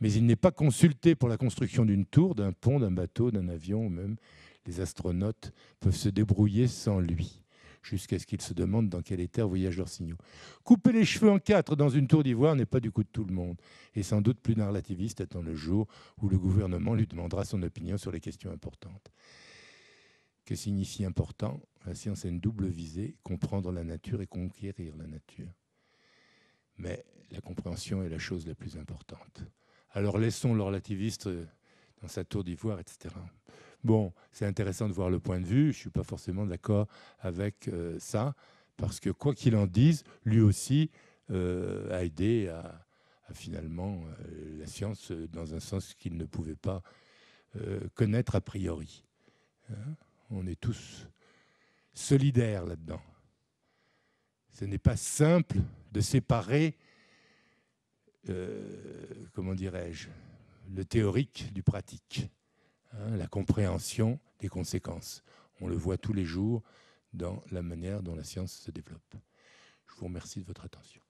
Mais il n'est pas consulté pour la construction d'une tour, d'un pont, d'un bateau, d'un avion, ou même les astronautes peuvent se débrouiller sans lui, jusqu'à ce qu'ils se demandent dans quel état voyagent leurs signaux. Couper les cheveux en quatre dans une tour d'ivoire n'est pas du coup de tout le monde, et sans doute plus d'un relativiste attend le jour où le gouvernement lui demandera son opinion sur les questions importantes. Que signifie important la science a une double visée, comprendre la nature et conquérir la nature. Mais la compréhension est la chose la plus importante. Alors laissons le relativiste euh, dans sa tour d'ivoire, etc. Bon, c'est intéressant de voir le point de vue. Je ne suis pas forcément d'accord avec euh, ça, parce que quoi qu'il en dise, lui aussi euh, a aidé à, finalement la science dans un sens qu'il ne pouvait pas connaître a priori. Hein On est tous solidaire là-dedans. Ce n'est pas simple de séparer, euh, comment dirais-je, le théorique du pratique, hein, la compréhension des conséquences. On le voit tous les jours dans la manière dont la science se développe. Je vous remercie de votre attention.